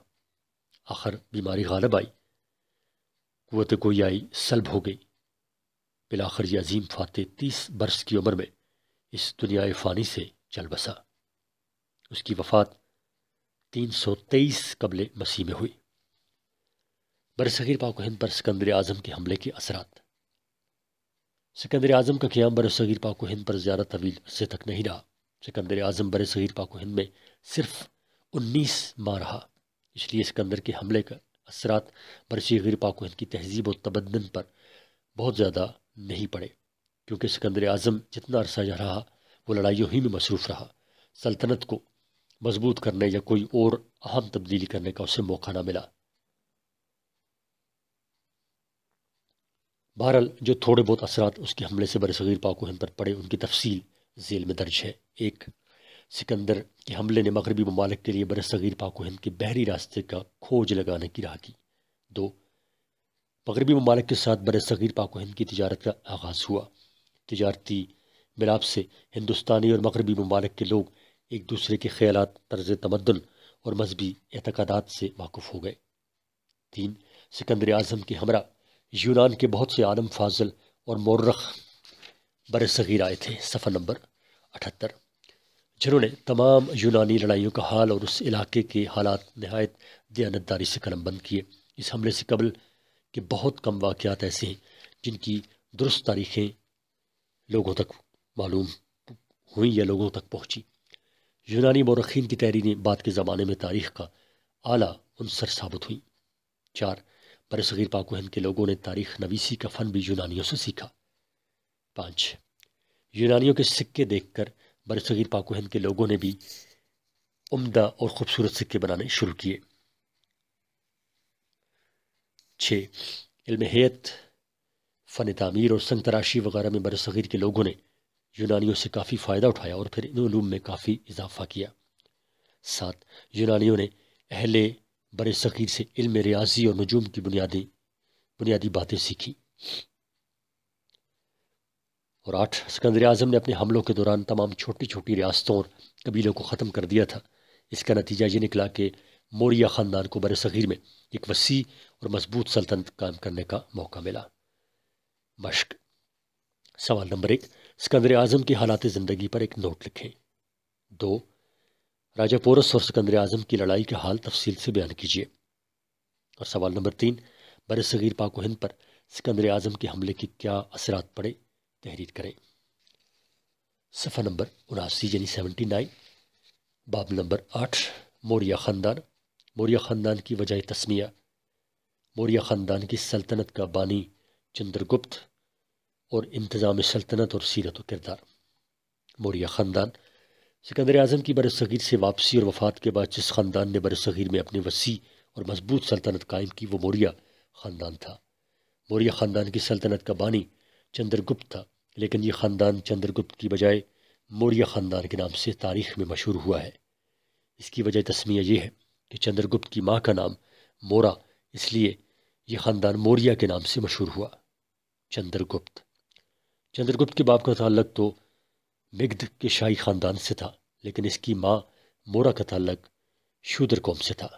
आखिर बीमारी गालब आई कुत गोयाई सलब हो गई बिलाखर यह अजीम फाते तीस बरस की उम्र में इस दुनिया फ़ानी से चल बसा उसकी वफ़ात तीन सौ तेईस कबल मसीह में हुई सगीर पाक हिंद पर सिकंदर आज़म के हमले के असरा सिकंदर आज़म का क्याम सगीर पाक हिंद पर ज़्यादा तवील से तक नहीं रहा सिकंदर आज़म बरसगीर पाक हिंद में सिर्फ उन्नीस माह रहा इसलिए सिकंदर के हमले का असरा बरसीर पाक हिंद की तहजीब व तबदन पर बहुत ज़्यादा नहीं पड़े क्योंकि सिकंदर आज़म जितना अरसा जा रहा वो लड़ाइयों ही में मसरूफ़ रहा सल्तनत को मजबूत करने या कोई और अहम तब्दीली करने का उसे मौका ना मिला बहरहाल जो थोड़े बहुत असरात उसके हमले से पाक हिंद पर पड़े उनकी तफसील जेल में दर्ज है एक सिकंदर के हमले ने मगरबी ममालिक के लिए पाक पाकोहन के बहरी रास्ते का खोज लगाने की राह की दो मगरबी ममालिक के साथ बर सग़ीर पाक हिंद की तजारत का आगाज़ हुआ तजारती मिलाप से हिंदुस्तानी और मगरबी ममालिक के लोग एक दूसरे के ख्याल तर्ज तमदन और मजहबी एतकादात से वाकफ़ हो गए तीन सिकंदर अजम के हमरा यूनान के बहुत से आलम फाजल और मौरख बर सग़ीर आए थे सफ़र नंबर अठहत्तर जिन्होंने तमाम यूनानी लड़ाइयों का हाल और उस इलाके के हालात नहायत दयानतदारी से कलमबंद किए इस हमले से कबल कि बहुत कम वाक़ात ऐसे हैं जिनकी दुरुस्त तारीखें लोगों तक मालूम हुई या लोगों तक पहुँची यूनानी मौरखीन की तहरीरें बाद के ज़माने में तारीख का आला अनसर साबित हुई चार बरसगीर पाको हिंद के लोगों ने तारीख नवीसी का फ़न भी यूनानियों से सीखा पाँच यूनानियों के सिक्के देखकर बरसगीर पाको हिंद के लोगों ने भी उम्दा और ख़ूबसूरत सिक्के बनाने शुरू किए अच्छे इल्महत फ़न तमीर और संग तराशी वगैरह में बर सग़ीर के लोगों ने यूनानियों से काफ़ी फ़ायदा उठाया और फिर इन में काफ़ी इजाफा किया साथ यूनानियों ने अहले बर सग़ीर से इल्म रियाजी और नजूम की बुनियादी बुनियादी बातें सीखी और आठ सिकंदर आजम ने अपने हमलों के दौरान तमाम छोटी छोटी रियासतों और कबीलों को ख़त्म कर दिया था इसका नतीजा ये निकला कि मौर्य ख़ानदान को बर सग़ीर में एक वसी और मजबूत सल्तनत कायम करने का मौका मिला मश्क सवाल नंबर एक सिकंदर आज़म की हालात ज़िंदगी पर एक नोट लिखें दो राजा पोरस और सिकंदर आज़म की लड़ाई के हाल तफसील से बयान कीजिए और सवाल नंबर तीन बर सग़ीर पाक हिंद पर सिकंदर आज़म के हमले के क्या असरात पड़े तहरीर करें सफ़ा नंबर उनासी यानी सेवेंटी नाइन बाब नंबर आठ मौर्या ख़ानदान मौर्य ख़ानदान की वजह तस्मिया मौर्य ख़ानदान की सल्तनत का बानी चंद्रगुप्त और इंतज़ाम सल्तनत और सीरत किरदार मौर्य ख़ानदान सिकंदर आज़म की बर सग़ीर से वापसी और वफ़ात के बाद जिस ख़ानदान ने बर सग़ीर में अपनी वसी और मजबूत सल्तनत कायम की वो मौर्य ख़ानदान था मौर्य ख़ानदान की सल्तनत का बानी चंद्रगुप्त था लेकिन ये ख़ानदान चंद्रगुप्त की बजाय मौर्य ख़ानदान के नाम से तारीख में मशहूर हुआ है इसकी वजह तस्मिया ये है कि चंद्रगुप्त की माँ का नाम मोरा इसलिए यह ख़ानदान मोरिया के नाम से मशहूर हुआ चंद्रगुप्त चंद्रगुप्त के बाप का ताल्लक तो मिग्ध के शाही ख़ानदान से था लेकिन इसकी माँ मोरा का ताल्लक शूद्र कौम से था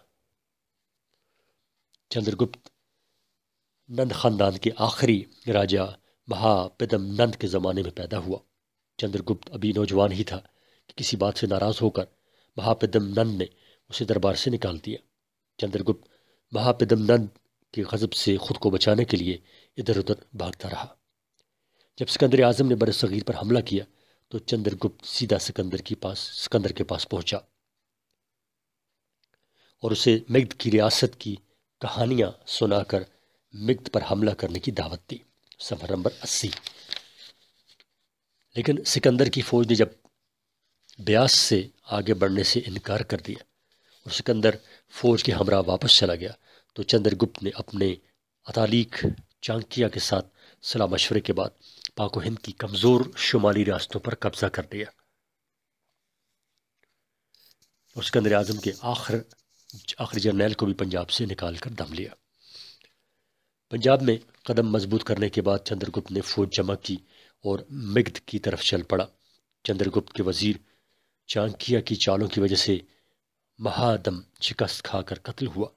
चंद्रगुप्त नंद ख़ानदान के आखिरी राजा महापिदम नंद के ज़माने में पैदा हुआ चंद्रगुप्त अभी नौजवान ही था कि किसी बात से नाराज़ होकर महापिदम नंद ने उसे दरबार से निकाल दिया चंद्रगुप्त नंद के गज़ब से खुद को बचाने के लिए इधर उधर भागता रहा जब सिकंदर आजम ने बर सगीर पर हमला किया तो चंद्रगुप्त सीधा सिकंदर के पास सिकंदर के पास पहुंचा और उसे मिग्ध की रियासत की कहानियां सुनाकर मिग्ध पर हमला करने की दावत दी सफर नंबर अस्सी लेकिन सिकंदर की फौज ने जब ब्यास से आगे बढ़ने से इनकार कर दिया और सिकंदर फौज के हमरा वापस चला गया तो चंद्रगुप्त ने अपने अतालीक चांकिया के साथ सलाह मशवरे के बाद पाको हिंद की कमज़ोर शुमाली रास्तों पर कब्जा कर लिया और सिकंदर आजम के आखिर आखिरी जर्नैल को भी पंजाब से निकाल कर दम लिया पंजाब में कदम मजबूत करने के बाद चंद्रगुप्त ने फौज जमा की और मिग्ध की तरफ चल पड़ा चंद्रगुप्त के वजीर चांकिया की चालों की वजह से महादम शिकस्त खाकर कत्ल हुआ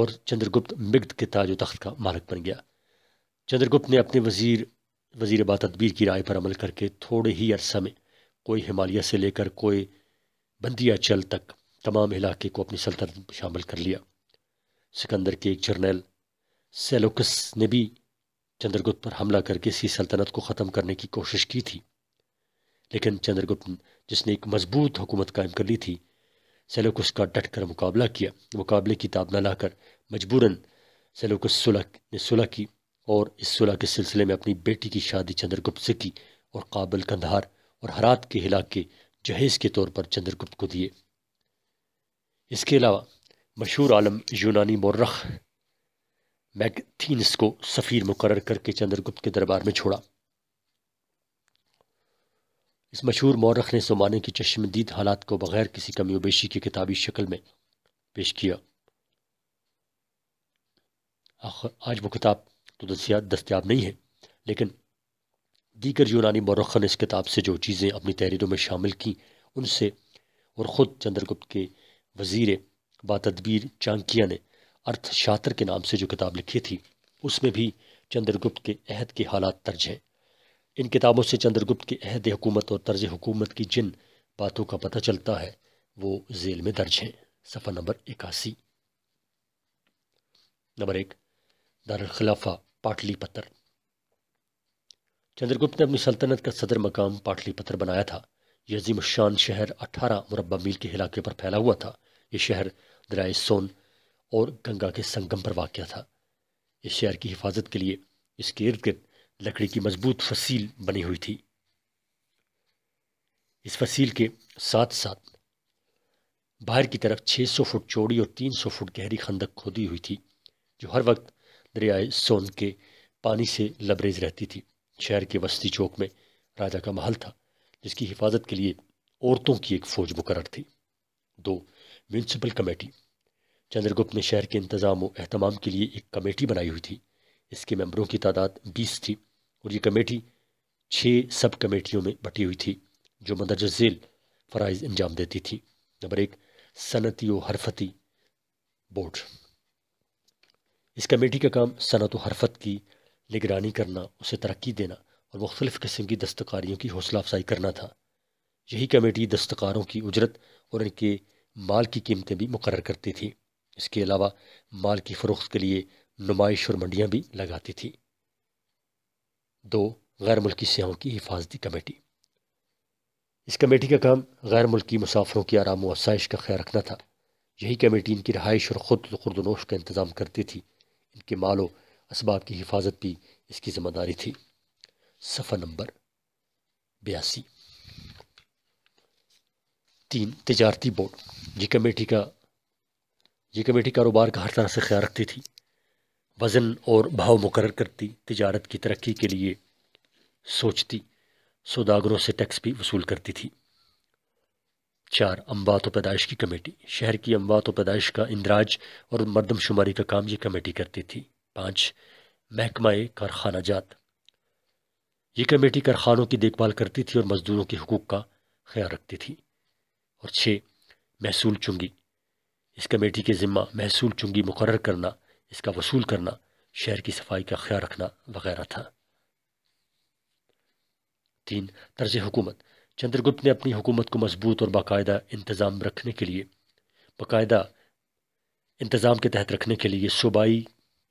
और चंद्रगुप्त मिग्ध के ताज तख्त का मालक बन गया चंद्रगुप्त ने अपने वजीर वजीर बा तदबीर की राय पर अमल करके थोड़े ही अरसा में कोई हिमालय से लेकर कोई बंदिया चल तक तमाम इलाके को अपनी सल्तनत में शामिल कर लिया सिकंदर के एक जर्नल सेलोकस ने भी चंद्रगुप्त पर हमला करके इसी सल्तनत को ख़त्म करने की कोशिश की थी लेकिन चंद्रगुप्त जिसने एक मजबूत हुकूमत कायम कर ली थी सेलोकस का डट कर मुकाबला किया मुकाबले की ताब न लाकर मजबूरन सेलोकस सुलह ने सुलह की और इस सुलह के सिलसिले में अपनी बेटी की शादी चंद्रगुप्त से की और काबल कंधार और हरात के हिला के जहेज के तौर पर चंद्रगुप्त को दिए इसके अलावा मशहूर आलम यूनानी मर्रख मैगथीनस को सफ़ीर मुकर करके चंद्रगुप्त के दरबार में छोड़ा इस मशहूर मौरख ने सोमाने की चश्मदीद हालात को बगैर किसी कमी वेशी की किताबी शक्ल में पेश किया आज वो किताब तो दस्तियाब नहीं है लेकिन दीगर यूनानी मौरखों ने इस किताब से जो चीज़ें अपनी तहरीरों में शामिल की उनसे और ख़ुद चंद्रगुप्त के वज़ीर बातदबीर चांकिया ने अर्थशास्त्र के नाम से जो किताब लिखी थी उसमें भी चंद्रगुप्त के अहद के हालात दर्ज हैं इन किताबों से चंद्रगुप्त की अहद हुकूमत और तर्ज हुकूमत की जिन बातों का पता चलता है वो जेल में दर्ज हैं सफ़ा नंबर इक्यासी नंबर एक दारखिलाफा पत्थर चंद्रगुप्त ने अपनी सल्तनत का सदर मकाम पत्थर बनाया था यह अजीम शान शहर अठारह मुरबा मील के इलाके पर फैला हुआ था ये शहर दराय सोन और गंगा के संगम पर वाक़ था इस शहर की हिफाजत के लिए इसके इर्द गिर्द लकड़ी की मजबूत फसील बनी हुई थी इस फसील के साथ साथ बाहर की तरफ 600 फुट चौड़ी और 300 फुट गहरी खंदक खोदी हुई थी जो हर वक्त दरियाए सोन के पानी से लबरेज रहती थी शहर के वस्ती चौक में राजा का महल था जिसकी हिफाजत के लिए औरतों की एक फौज मुकर थी दो म्यूनसिपल कमेटी चंद्रगुप्त ने शहर के इंतज़ाम और अहतमाम के लिए एक कमेटी बनाई हुई थी इसके मेंबरों की तादाद बीस थी और ये कमेटी छः सब कमेटियों में बटी हुई थी जो मदरज झेल फ़रज़ अंजाम देती थी नंबर एक सनती व हरफती बोर्ड इस कमेटी का काम सनत व हरफत की निगरानी करना उसे तरक्की देना और मुख्तलिफ़ किस्म की दस्तकारियों की हौसला अफजाई करना था यही कमेटी दस्तकारों की उजरत और इनके माल की कीमतें भी मुकर करती थी इसके अलावा माल की फ़रोख्त के लिए नुमाइश और मंडियाँ भी लगाती थी दो गैर मुल्की सयाहों की हिफाजती कमेटी इस कमेटी का काम गैर मुल्की मुसाफरों की आराम व आसाइश का ख्याल रखना था यही कमेटी इनकी रहाइश और खुद खुरदनोश का इंतज़ाम करती थी इनके मालो इसबाब की हिफाजत भी इसकी ज़िम्मेदारी थी सफर नंबर बयासी तीन तजारती बोर्ड ये कमेटी का ये कमेटी कारोबार का हर तरह से ख्याल रखती थी वज़न और भाव मुकर करती तजारत की तरक्की के लिए सोचती सौदागरों से टैक्स भी वसूल करती थी चार अम्बात पैदाइश की कमेटी शहर की अम्बात पैदाइश का इंदराज और मरदमशुमारी का काम ये कमेटी करती थी पाँच महकमाए कारखाना जात ये कमेटी कारखानों की देखभाल करती थी और मज़दूरों के हकूक़ का ख्याल रखती थी और छः महसूल चुंगी इस कमेटी के ज़िम्मा महसूल चुंगी मुकर करना इसका वसूल करना शहर की सफाई का ख्याल रखना वगैरह था तीन तर्ज हुकूमत चंद्रगुप्त ने अपनी हुकूमत को मजबूत और बाकायदा इंतज़ाम रखने के लिए बाकायदा इंतज़ाम के तहत रखने के लिए सूबाई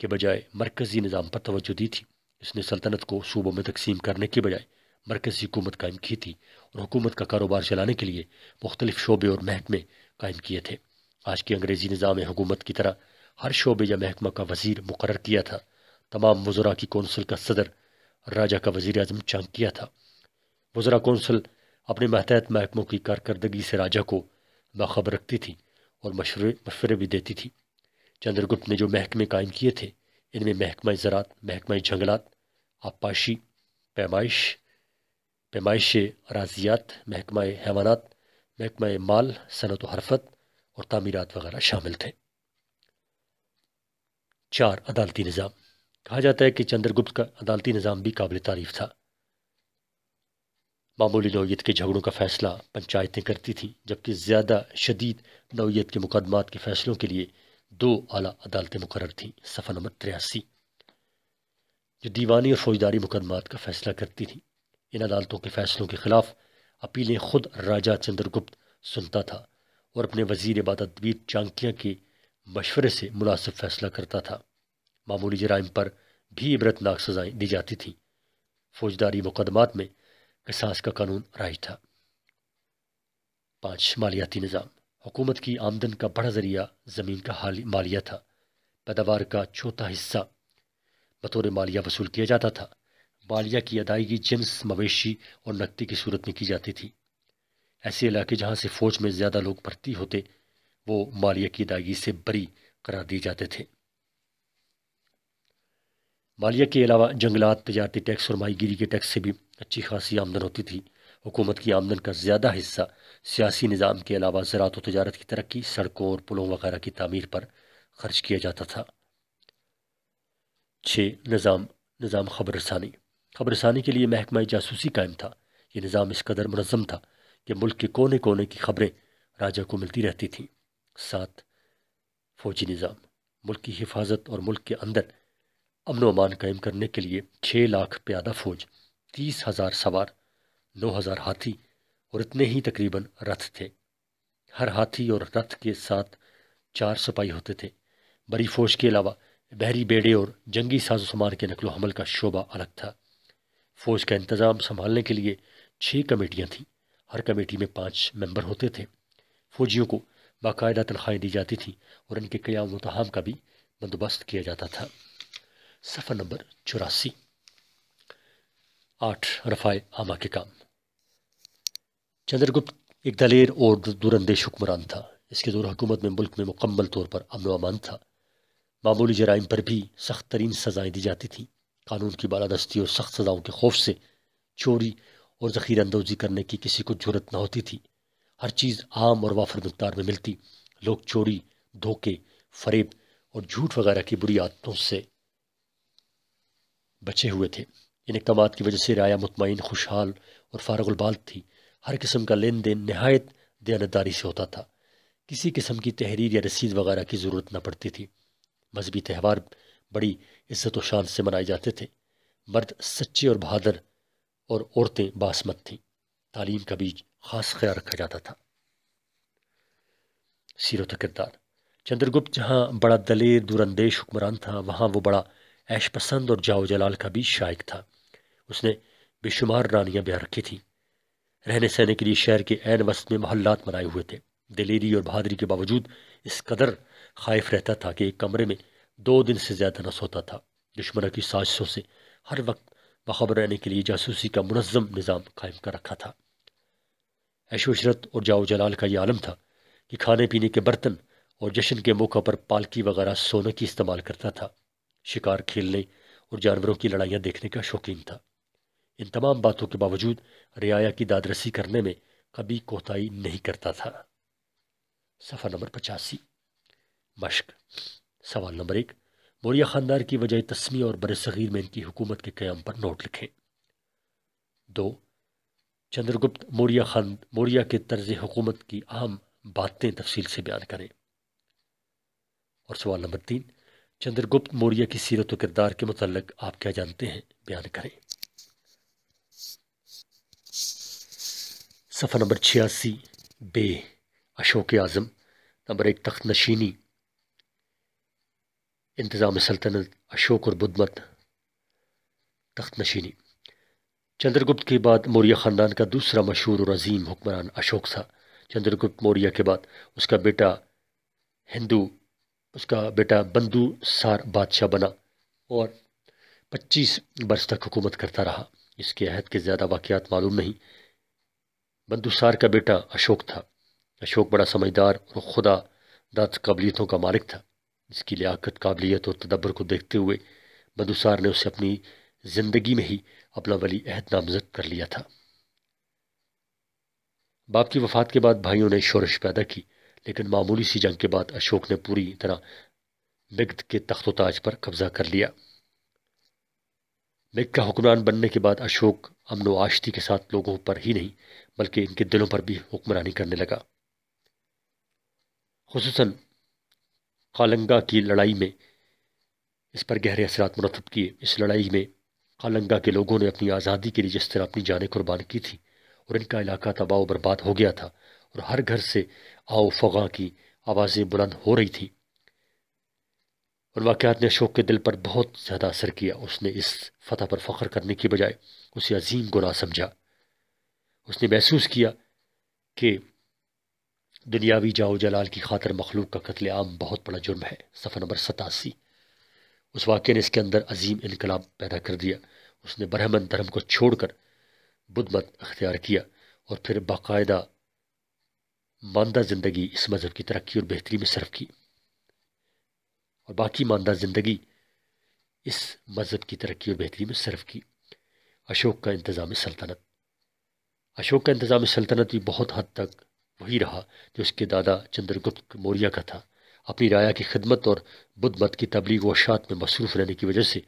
के बजाय मरकज़ी निज़ाम पर तोज्जो दी थी इसने सल्तनत को सूबों में तकसीम करने के बजाय मरकज़ी हुकूमत कायम की थी और हुकूमत का कारोबार चलाने के लिए मुख्तलिफ शोबे और महकमे कायम किए थे आज के अंग्रेज़ी निज़ाम हुकूमत की तरह हर शोबे या महकमा का वजीर मुकर किया था तमाम वजरा की कौंसिल का सदर राजा का वजीर अजम चांग किया था वजरा कौंसिल अपने महतहत महकमों की कारकर्दगी से राजा को बाखबर रखती थी और मशवरे मशवरे भी देती थी चंद्रगुप्त ने जो महकमे कायम किए थे इनमें महकमा ज़रात महकमा जंगलात आपाशी पैमाइश पैमाइश अराजियात महकमा हैवानात महकमा माल सनत हरफत और तामीरत वगैरह शामिल थे चार अदालती निज़ाम कहा जाता है कि चंद्रगुप्त का अदालती निज़ाम भी काबिल तारीफ था मामूली नौीयत के झगड़ों का फ़ैसला पंचायतें करती थीं जबकि ज़्यादा शदीद नौीयत के मुकदमात के फ़ैसलों के लिए दो अली अदालतें मुकर थीं सफ़ा नंबर तिरासी जो दीवानी और फौजदारी मुकदमात का फ़ैसला करती थी इन अदालतों के फ़ैसलों के ख़िलाफ़ अपीलें खुद राजा चंद्रगुप्त सुनता था और अपने वजीर बाद अदबीर चांकिया के मशवरे से मुनासिब फैसला करता था मामूली जराइम पर भी इबरतनाक सजाएं दी जाती थीं फौजदारी मुकदमात में कसास का कानून राइज था पाँच मालियाती निज़ाम हुकूमत की आमदन का बड़ा जरिया ज़मीन का हाल मालिया था पैदावार का चौथा हिस्सा बतौर मालिया वसूल किया जाता था मालिया की अदायगी जिन्स मवेशी और नकदी की सूरत में की जाती थी ऐसे इलाके जहाँ से फौज में ज़्यादा लोग भर्ती होते वो मालिया की अदायगी से बरी करार दिए जाते थे मालिया के अलावा जंगलात तजारती टैक्स और माहीगिरी के टैक्स से भी अच्छी खासी आमदन होती थी हुकूमत की आमदन का ज़्यादा हिस्सा सियासी निज़ाम के अलावा ज़रात व तजारत की तरक्की सड़कों और पुलों वगैरह की तमीर पर खर्च किया जाता था छः निज़ाम निज़ाम खबर रसानी खबर रसानी के लिए महकमा जासूसी कायम था ये निज़ाम इस कदर मनज़म था कि मुल्क के कोने कोने की खबरें राजा को मिलती रहती थीं साथ फौजी निज़ाम मुल्क की हिफाजत और मुल्क के अंदर अमन अमान कायम करने के लिए छः लाख प्यादा फौज तीस हज़ार सवार नौ हज़ार हाथी और इतने ही तकरीबन रथ थे हर हाथी और रथ के साथ चार सिपाही होते थे बड़ी फौज के अलावा बहरी बेड़े और जंगी साजो सामान के नकलो हमल का शोबा अलग था फौज का इंतज़ाम संभालने के लिए छः कमेटियाँ थीं हर कमेटी में पाँच मेंबर होते थे फौजियों को बाकायदा तनख्वाहें दी जाती थीं और इनके क्याम वतहम का भी बंदोबस्त किया जाता था सफ़र नंबर चौरासी आठ रफ़ाए आमा के काम चंद्रगुप्त एक दलेर और दूरंदेश हुक्मरान था इसके दौर हुकूमत में मुल्क में मुकम्मल तौर पर अमन अमान था मामूली जराइम पर भी सख्त तरीन सज़ाएँ दी जाती थीं कानून की बालादस्ती और सख्त सज़ाओं के खौफ से चोरी और ज़खीरअंदोजी करने की किसी को जरूरत न होती थी हर चीज़ आम और वाफर मकदार में मिलती लोग चोरी धोखे फरेब और झूठ वगैरह की बुरी आदतों से बचे हुए थे इन इकदाम की वजह से राया मुतमिन खुशहाल और फारगुलबाल थी हर किस्म का लेन देन नहायत दयानतदारी से होता था किसी किस्म की तहरीर या रसीद वगैरह की ज़रूरत न पड़ती थी मजहबी त्यौहार बड़ी इज्जत और शान से मनाए जाते थे मर्द सच्चे और बहादुर और औरतें बासमत थीं तालीम का बीज खास ख्याल रखा जाता था सीरत किरदार चंद्रगुप्त जहाँ बड़ा दलेर दूरंदेश हुक्मरान था वहाँ वो बड़ा ऐश पसंद और जाओ जलाल का भी शायक था उसने बेशुमार रानियाँ ब्याह रखी थीं रहने सहने के लिए शहर के एन वस्त में मोहल्लात बनाए हुए थे दिलेरी और बहादरी के बावजूद इस कदर खाइफ रहता था कि एक कमरे में दो दिन से ज़्यादा न सोता था दुश्मन की साजिशों से हर वक्त बखबर रहने के लिए जासूसी का मुनज़म निज़ाम कायम कर रखा था ऐशरत और जाओ जलाल का यह आलम था कि खाने पीने के बर्तन और जश्न के मौका पर पालकी वगैरह सोने की इस्तेमाल करता था शिकार खेलने और जानवरों की लड़ाइयाँ देखने का शौकीन था इन तमाम बातों के बावजूद रियाया की दादरसी करने में कभी कोताही नहीं करता था सफ़ा नंबर पचासी मश्क सवाल नंबर एक मौर्या ख़ानदार की वजह तस्मी और बरसीर में इनकी हुकूमत के क्याम पर नोट लिखें दो चंद्रगुप्त मौर्य खान मौर्य के तर्ज हुकूमत की अहम बातें तफसील से बयान करें और सवाल नंबर तीन चंद्रगुप्त मौर्य की सीरत व किरदार के मतलब आप क्या जानते हैं बयान करें सफ़ा नंबर छियासी बे अशोक आज़म नंबर एक तख्त नशीनी इंतज़ाम सल्तनत अशोक और बुद्धमत तख्त नशीनी चंद्रगुप्त के बाद मौर्य ख़ानदान का दूसरा मशहूर और अजीम हुक्मरान अशोक था चंद्रगुप्त मौर्य के बाद उसका बेटा हिंदू उसका बेटा बंधु सार बादशाह बना और 25 वर्ष तक हुकूमत करता रहा इसके अहद के ज़्यादा वाक़ात मालूम नहीं सार का बेटा अशोक था अशोक बड़ा समझदार और खुदा दात काबिलियतों का मालिक था इसकी लियाकत काबिलियत और तदब्बर को देखते हुए बंधुसार ने उसे अपनी ज़िंदगी में ही अपना वली अहद नामजद कर लिया था बाप की वफात के बाद भाइयों ने शोरश पैदा की लेकिन मामूली सी जंग के बाद अशोक ने पूरी तरह मिग्ध के तख्तोताज ताज पर कब्जा कर लिया मिग का हुक्मरान बनने के बाद अशोक अमन व आशती के साथ लोगों पर ही नहीं बल्कि इनके दिलों पर भी हुक्मरानी करने लगा खसूस कालंगा की लड़ाई में इस पर गहरे असरात मुरतब किए इस लड़ाई में कालंगा के लोगों ने अपनी आज़ादी के लिए जिस तरह अपनी जान कुर्बान की थी और इनका इलाका तबाह बर्बाद हो गया था और हर घर से आओ फगा की आवाज़ें बुलंद हो रही थी और वाक़ात ने अशोक के दिल पर बहुत ज़्यादा असर किया उसने इस फतह पर फ़ख्र करने की बजाय उसे अजीम गुना समझा उसने महसूस किया कि दुनियावी जाओ जलाल की खातर मखलूक का कत्ल आम बहुत बड़ा जुर्म है सफ़र नंबर सतासी उस वाक्य ने इसके अंदर अजीम इनकलाब पैदा कर दिया उसने ब्रह्मन धर्म को छोड़कर बुद्ध मत अख्तियार किया और फिर बाकायदा मानदा ज़िंदगी इस मज़हब की तरक्की और बेहतरी में सर्फ की और बाकी मानदा ज़िंदगी इस मज़हब की तरक्की और बेहतरी में सर्फ की अशोक का इंतज़ाम सल्तनत अशोक का इंतज़ाम सल्तनत भी बहुत हद तक वही रहा जो उसके दादा चंद्रगुप्त मौर्य का था अपनी राया की खदमत और बुद्ध मत की तबलीग वशात में मसरूफ़ रहने की वजह से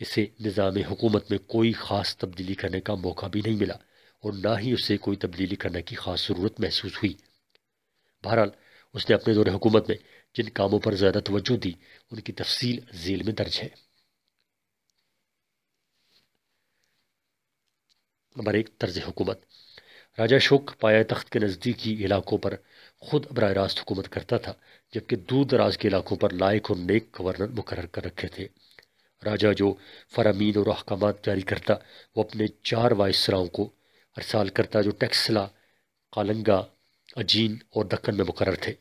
इसे निज़ाम हुकूमत में कोई ख़ास तब्दीली करने का मौका भी नहीं मिला और ना ही उसे कोई तब्दीली करने की ख़ास ज़रूरत महसूस हुई बहरहाल उसने अपने दौर हुकूमत में जिन कामों पर ज़्यादा तवज्जो दी उनकी तफसील जेल में दर्ज है नंबर एक तर्ज हुकूमत राजा शोक पाया तख्त के नज़दीकी इलाकों पर खुद बर रास्त हुकूमत करता था जबकि दूर दराज के इलाकों पर लायक और नेक गवर्नर मुकर कर रखे थे राजा जो फरामीन और अहकाम जारी करता वो अपने चार वायसराओं को अरसाल करता जो टैक्सला कालंगा अजीन और दक्कन में मुकर थे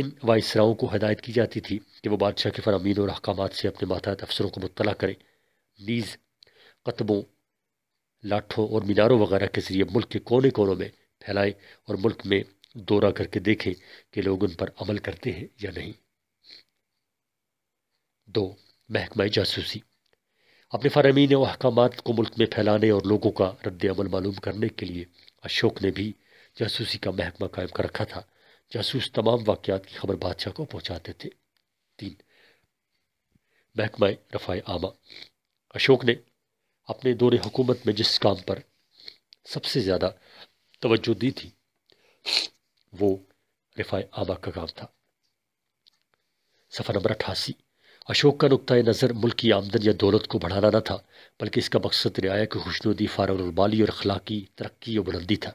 इन वायसराओं को हदायत की जाती थी कि वह बादशाह के फरामीन और अहकाम से अपने माता अफसरों को मुतला करें नीज़ कतबों लाठों और मीनारों वगैरह के ज़रिए मुल्क के कोने कोनों में फैलाएँ और मुल्क में दौरा करके देखें कि लोग उन पर अमल करते हैं या नहीं दो महकमा जासूसी अपने फरमीन और अहकाम को मुल्क में फैलाने और लोगों का रद्द अमल मालूम करने के लिए अशोक ने भी जासूसी का महकमा कायम कर रखा था जासूस तमाम वाक़ात की खबर बादशाह को पहुंचाते थे तीन महकमा रफाए आमा अशोक ने अपने दौरे हुकूमत में जिस काम पर सबसे ज़्यादा तोज्जो दी थी वो रिफा आबा का गांव था सफ़र नंबर अट्ठासी अशोक का नुकता नज़र मुल्क की आमदन या दौलत को बढ़ाना न था बल्कि इसका मकसद रियाया की खुशनुदी फ़ारबाली और अखलाकी तरक्की और बुलंदी था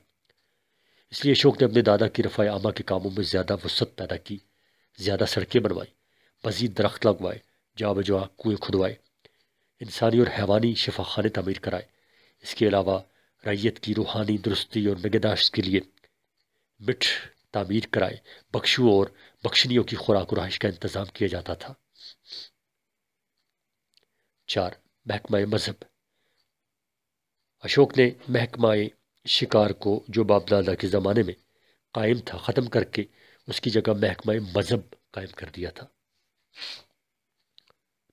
इसलिए अशोक ने अपने दादा की रफाए आमा के कामों में ज़्यादा वसत पैदा की ज़्यादा सड़कें बनवाई मज़ीद दरख्त लगवाए जा बजवा कुएँ खुदवाए इंसानी और हैवानी शफाखाने तमीर कराए इसके अलावा रैयत की रूहानी दुरुस्ती और निगहदाश्त के लिए मिठ तामीर कराए बख्शु और बख्शनियों की खुराक रहाइश का इंतज़ाम किया जाता था चार महकमा मजहब अशोक ने महकमा शिकार को जो बाप दादा के ज़माने में कायम था ख़त्म करके उसकी जगह महकमा मजहब कायम कर दिया था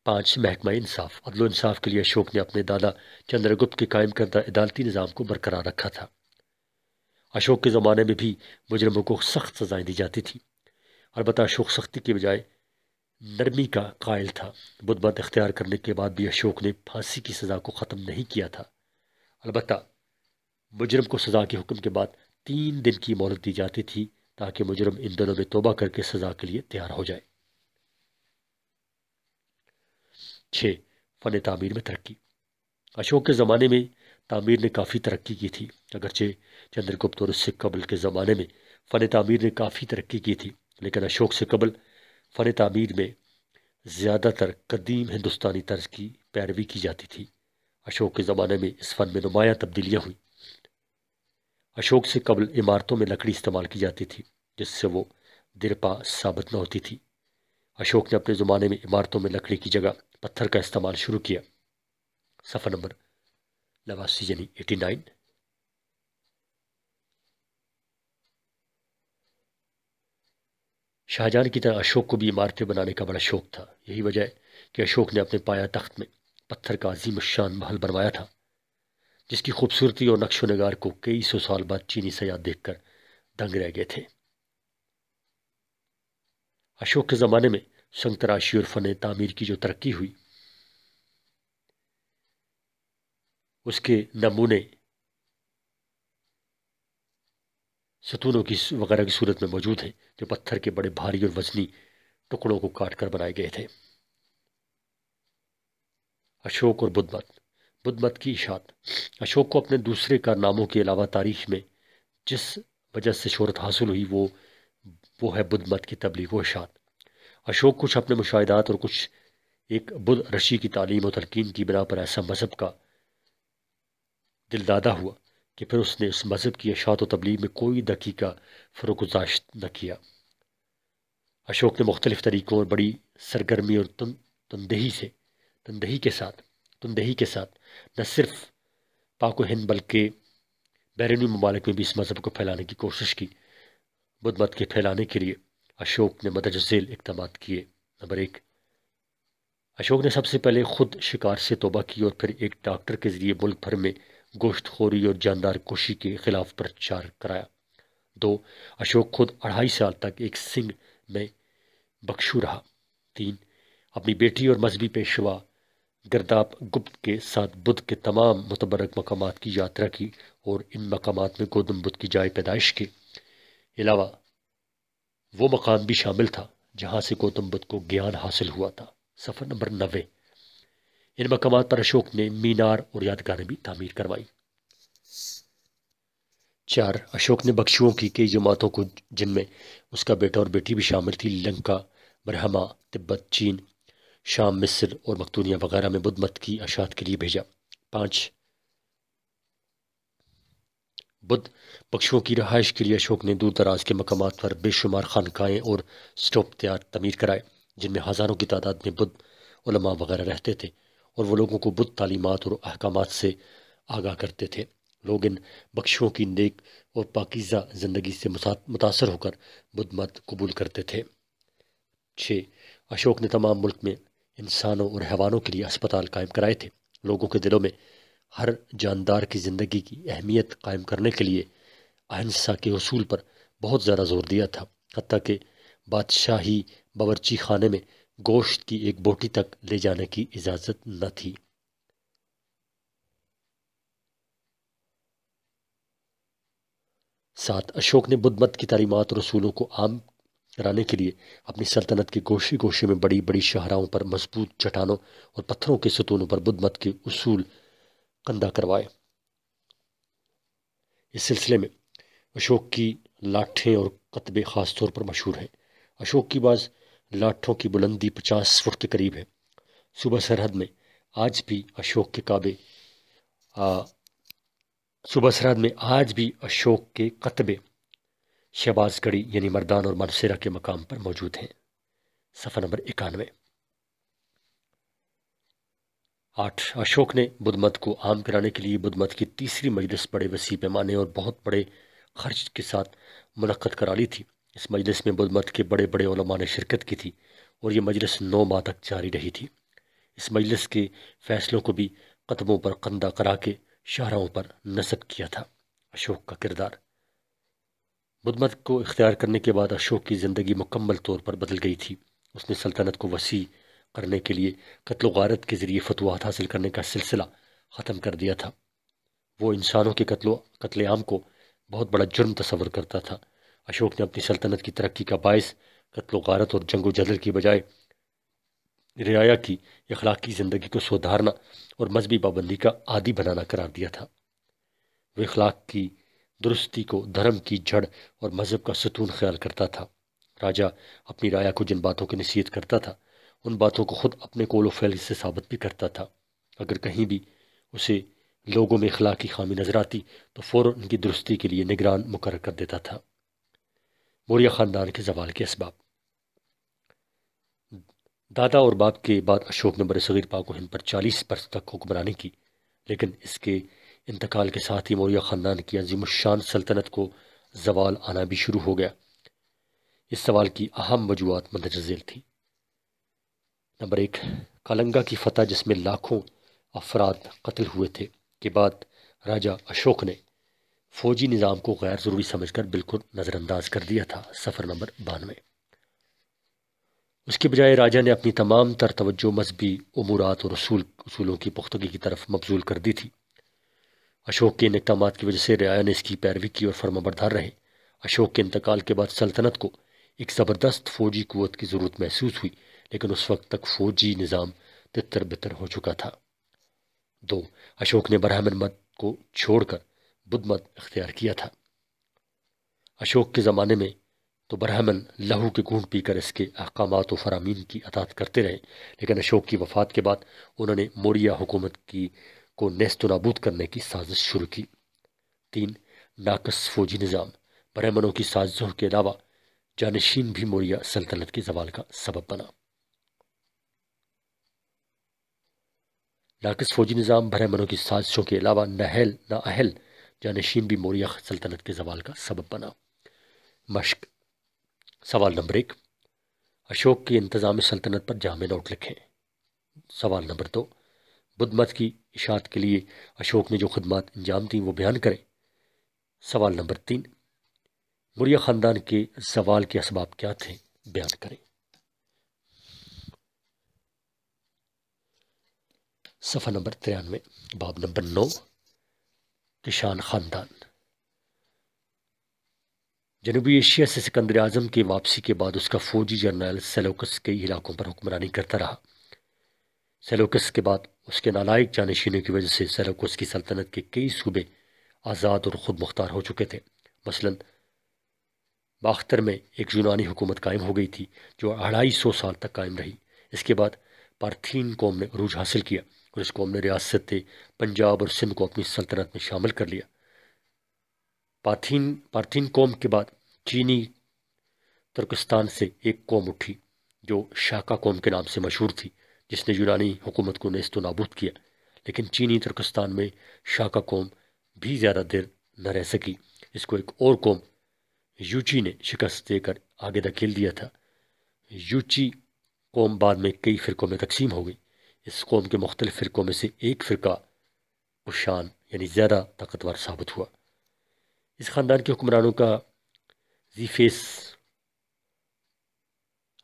पाँच महकमा इंसाफ अदलो इंसाफ के लिए अशोक ने अपने दादा चंद्रगुप्त के कायम करदा अदालती निज़ाम को बरकरार रखा था अशोक के ज़माने में भी मुजरमों को सख्त सज़ाएँ दी जाती थी अलबत् अशोक सख्ती के बजाय नरमी का कायल था बुद्ध मत अख्तियार करने के बाद भी अशोक ने फांसी की सज़ा को ख़त्म नहीं किया था अलबत् मुजरम को सज़ा के हुक्म के बाद तीन दिन की मोहलत दी जाती थी ताकि मुजरम इन दिनों में तोबा करके सज़ा के लिए तैयार हो जाए छः फ़न तामीर में तरक्की अशोक के ज़माने में तामीर ने काफ़ी तरक्की की थी अगरचे चंद्रगुप्त और उससे कबल के ज़माने में फ़न तमीर ने काफ़ी तरक्की की थी लेकिन अशोक से कबल फ़न तमीर में ज़्यादातर कदीम हिंदुस्तानी तर्ज की पैरवी की जाती थी अशोक के ज़माने में इस फ़न में नुमाया तब्दीलियाँ हुई अशोक से कबल इमारतों में लकड़ी इस्तेमाल की जाती थी जिससे वो दिरपा साबित न होती थी अशोक ने अपने ज़माने में इमारतों में लकड़ी की जगह पत्थर का इस्तेमाल शुरू किया सफ़र नंबर नवासी यानी एटी नाइन शाहजहां की तरह अशोक को भी इमारतें बनाने का बड़ा शौक था यही वजह है कि अशोक ने अपने पाया तख्त में पत्थर का अजीम शान महल बनवाया था जिसकी खूबसूरती और नक्श नगार को कई सौ साल बाद चीनी सयाद देखकर दंग रह गए थे अशोक के ज़माने में संतराशी और फन तामीर की जो तरक्की हुई उसके नमूने सतूनों की वगैरह की सूरत में मौजूद हैं जो पत्थर के बड़े भारी और वजनी टुकड़ों को काट कर बनाए गए थे अशोक और बुद्ध मत बुद्ध मत की इशात अशोक को अपने दूसरे कारनामों के अलावा तारीख में जिस वजह से शहरत हासिल हुई वो वो है बुद्ध मत की तबलीग व इशात अशोक कुछ अपने मुशाहदात और कुछ एक बुद्ध रशी की तालीम और तलकिन की बिना पर ऐसा मजहब का दिलदादा हुआ कि फिर उसने उस मज़हब की अशात व तबलीग में कोई का फरोगुजाश्त न किया अशोक ने मुख्तलिफ़ तरीक़ों और बड़ी सरगर्मी और तन तनदही से तनदही के साथ तनदही के साथ न सिर्फ पाको हिंद बल्कि बैरूनी ममालिक में भी इस मज़हब को फैलाने की कोशिश की बुद्ध मत के फैलाने के लिए अशोक ने मदरजेल इकदाम किए नंबर एक अशोक ने सबसे पहले खुद शिकार से तोबा की और फिर एक डॉक्टर के ज़रिए मुल्क भर में गोश्तखोरी और जानदार कुशी के खिलाफ प्रचार कराया दो अशोक खुद अढ़ाई साल तक एक सिंह में बख्शु रहा तीन अपनी बेटी और मजहबी पेशवा गर्दाप गुप्त के साथ बुद्ध के तमाम मुतबरक मकाम की यात्रा की और इन मकाम में गौतम बुद्ध की जाए पैदाइश के अलावा वो मकाम भी शामिल था जहाँ से गौतम बुद्ध को ज्ञान हासिल हुआ था सफ़र नंबर नबे इन मकाम पर अशोक ने मीनार और यादगारें भी तमीर करवाई चार अशोक ने बख्शुओं की कई जमातों को जिनमें उसका बेटा और बेटी भी शामिल थी लंका बरहमा तिब्बत चीन शाम मिस्र और मकतूनिया वगैरह में बुद्ध मत की अशात के लिए भेजा पाँच बुद्ध पक्षुओं की रहाइश के लिए अशोक ने दूर दराज के मकाम पर बेशुमार खानकाएँ और स्टोप तैयार तमीर कराए जिनमें हज़ारों की तादाद में बुद्ध वगैरह रहते थे और वो लोगों को बुद्ध तालीमत और अहकाम से आगाह करते थे लोग इन बख्शों की नेक और पाकिज़ा ज़िंदगी से मुतासर होकर बुद्ध मत कबूल करते थे छः अशोक ने तमाम मुल्क में इंसानों और हैवानों के लिए अस्पताल कायम कराए थे लोगों के दिलों में हर जानदार की ज़िंदगी की अहमियत कायम करने के लिए अहिंसा के असूल पर बहुत ज़्यादा जोर दिया था हती कि बादशाही बावरची खाने में गोश्त की एक बोटी तक ले जाने की इजाज़त न थी साथ अशोक ने बुद्ध मत की तालीमत रसूलों को आम कराने के लिए अपनी सल्तनत के गोशे गोशे में बड़ी बड़ी शहराओं पर मजबूत चट्टानों और पत्थरों के सतूनों पर बुद्ध मत के उसूल कंधा करवाए इस सिलसिले में अशोक की लाठें और कतबे ख़ास तौर पर मशहूर हैं अशोक की बाज़ लाठों की बुलंदी पचास फुट के करीब है सुबह सरहद में आज भी अशोक के काबे सुबह सरहद में आज भी अशोक के कतबे शहबाज यानी मर्दान और मनसेरा के मकाम पर मौजूद हैं सफ़ा नंबर इक्यानवे आठ अशोक ने मत को आम कराने के लिए मत की तीसरी मजलिस बड़े वसी पैमाने और बहुत बड़े खर्च के साथ मुनद करा ली थी इस मजलिस में बुद्ध मत के बड़े बड़े ओलमा ने शिरकत की थी और ये मजलिस नौ माह तक जारी रही थी इस मजलिस के फैसलों को भी कदमों पर कंधा करा के शाहराओं पर नसब किया था अशोक का किरदार मत को इख्तियार करने के बाद अशोक की ज़िंदगी मुकम्मल तौर पर बदल गई थी उसने सल्तनत को वसी करने के लिए कत्ल गारत के ज़रिए फतवाहत हासिल करने का सिलसिला ख़त्म कर दिया था वो इंसानों के कत्लो कत्लेआम को बहुत बड़ा जुर्म तसवर करता था अशोक ने अपनी सल्तनत की तरक्की का बायस कत्लो गारत और जंगो जदल की बजाय रियाया की अखलाकी ज़िंदगी को सुधारना और मजहबी पाबंदी का आदि बनाना करार दिया था वह अखलाक की दुरुस्ती को धर्म की जड़ और मज़हब का सतून ख्याल करता था राजा अपनी राया को जिन बातों की नसीहत करता था उन बातों को खुद अपने कोलो फैल से साबित भी करता था अगर कहीं भी उसे लोगों में अखलाक की खामी नजर आती तो फ़ौर उनकी दुरुस्ती के लिए निगरान मुकर कर देता था मौर्य ख़ानदान के जवाल के इसबाब दादा और बाप के बाद अशोक ने बड़े सगीर पाक हिंद पर चालीस बरस तक हुक्मरानी की लेकिन इसके इंतकाल के साथ ही मौर्य ख़ानदान की अजीमशान सल्तनत को जवाल आना भी शुरू हो गया इस सवाल की अहम वजूहत मंदर थी नंबर एक कालंगा की फतह जिसमें लाखों अफराद कत्ल हुए थे के बाद राजा अशोक ने फौजी निज़ाम को गैर ज़रूरी समझकर बिल्कुल नज़रअंदाज कर दिया था सफ़र नंबर बानवे उसके बजाय राजा ने अपनी तमाम तर तवज्जो मजहबी अमूरात और रसूल असूलों की पुख्तगी की तरफ मबजूल कर दी थी अशोक के इन इकदाम की वजह से रियाया ने इसकी पैरवी की और फर्माबरदार रहे अशोक के इंतकाल के बाद सल्तनत को एक ज़बरदस्त फौजी क़वत की ज़रूरत महसूस हुई लेकिन उस वक्त तक फौजी निज़ाम तितर बितर हो चुका था दो अशोक ने बरहमन मद को छोड़कर बुद्ध मत अख्तियार किया था अशोक के ज़माने में तो बरहमन लहू के घूंट पीकर इसके अहकाम व फरामीन की अतात करते रहे लेकिन अशोक की वफात के बाद उन्होंने मौर्या हुकूमत की को नेस्त नाबूद करने की साजिश शुरू की तीन नाकस फौजी निज़ाम ब्रह्मनों की साजिशों के अलावा जानशीन भी मौर्या सल्तनत के जवाल का सबब बना नाकस फौजी निज़ाम ब्रह्मनों की साजिशों के अलावा नहल नाअहल जानशीन भी मौर्य सल्तनत के जवाल का सबब बना मश्क सवाल नंबर एक अशोक के इंतज़ाम सल्तनत पर जाम नोट लिखें सवाल नंबर दो बुद्ध मत की इशात के लिए अशोक ने जो खदमात अंजाम दी वो बयान करें सवाल नंबर तीन मुरिया ख़ानदान के सवाल के इसबाब क्या थे बयान करें सफ़ा नंबर तिरानवे बाब नंबर नौ निशान ख़ानदान जनूबी एशिया से सिकंदर आजम की वापसी के बाद उसका फौजी जनरल सेलोकस के इलाकों पर हुक्मरानी करता रहा सेलोकस के बाद उसके नालायक जानशीनों की वजह से सेलोकस की सल्तनत के कई सूबे आज़ाद और ख़ुद मुख्तार हो चुके थे मसलन बाख्तर में एक यूनानी हुकूमत कायम हो गई थी जो अढ़ाई सौ साल तक कायम रही इसके बाद पार्थीन कौम ने अरूज हासिल किया और इस कौम ने रियासत पंजाब और सिंध को अपनी सल्तनत में शामिल कर लिया पाथीन पार्थीन कौम के बाद चीनी तुर्कस्तान से एक कौम उठी जो शाका कौम के नाम से मशहूर थी जिसने यूनानी हुकूमत को व नाबूद किया लेकिन चीनी तुर्कस्तान में शाका कौम भी ज़्यादा देर न रह सकी इसको एक और कौम यूची ने शिकस्त देकर आगे धकेल दिया था यूची कौम बाद में कई फ़िरकों में तकसीम हो गई इस कौम के मुख्तलिफ फ़िरक़ों में से एक फ़िरका उशान यानी ज़्यादा ताकतवर साबित हुआ इस ख़ानदान के हुक्मरानों का जीफेस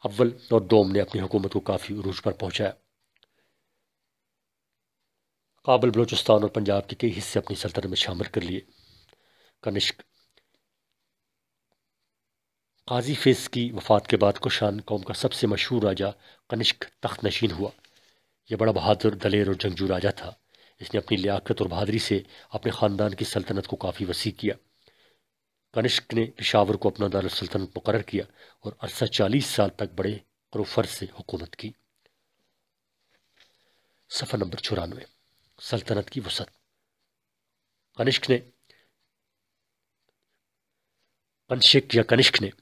अव्वल और दोम ने अपनी हुकूमत को काफ़ी रूज पर पहुँचाया काबल बलूचिस्तान और पंजाब के कई हिस्से अपनी सल्तनत में शामिल कर लिए कनिष्क काजी फेस की वफात के बाद कुशान कौम का सबसे मशहूर राजा कनिष्क तख्त नशीन हुआ यह बड़ा बहादुर दलेर और जंगजू राजा था इसने अपनी लियाकत और बहादुरी से अपने ख़ानदान की सल्तनत को काफ़ी वसी किया कनिष्क ने पिशावर को अपना सल्तनत मुकर किया और अरसा चालीस साल तक बड़े करोफर से हुकूमत की सफ़र नंबर चौरानवे सल्तनत की वसत कनिष्क ने कनशिक या कनिष्क ने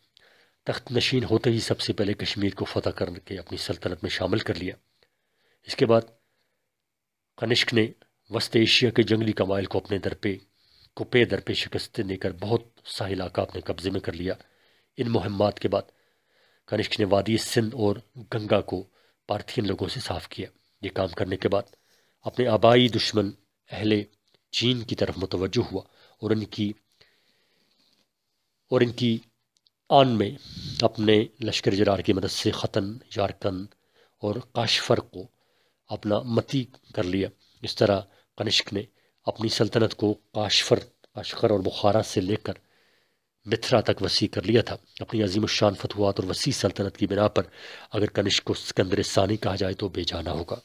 तख्त नशीन होते ही सबसे पहले कश्मीर को फतह करके अपनी सल्तनत में शामिल कर लिया इसके बाद कनिष्क ने वस्त एशिया के जंगली कमाइल को अपने दर पे कुपे दर पे शिकस्त देकर बहुत सा इलाका अपने कब्जे में कर लिया इन मुहमात के बाद कनिष्क ने वादी सिंध और गंगा को पार्थियन लोगों से साफ किया ये काम करने के बाद अपने आबाई दुश्मन अहले चीन की तरफ मुतवज़ हुआ और इनकी और इनकी आन में अपने लश्कर जरार की मदद से ख़तन जारकन और काशफर को अपना मती कर लिया इस तरह कनिष्क ने अपनी सल्तनत को काशफर काशकर और बुखारा से लेकर मिथरा तक वसी कर लिया था अपनी अजीम शान फतवात और वसी सल्तनत की बिना पर अगर कनिष्क को सिकंदर सानी कहा जाए तो बेजाना होगा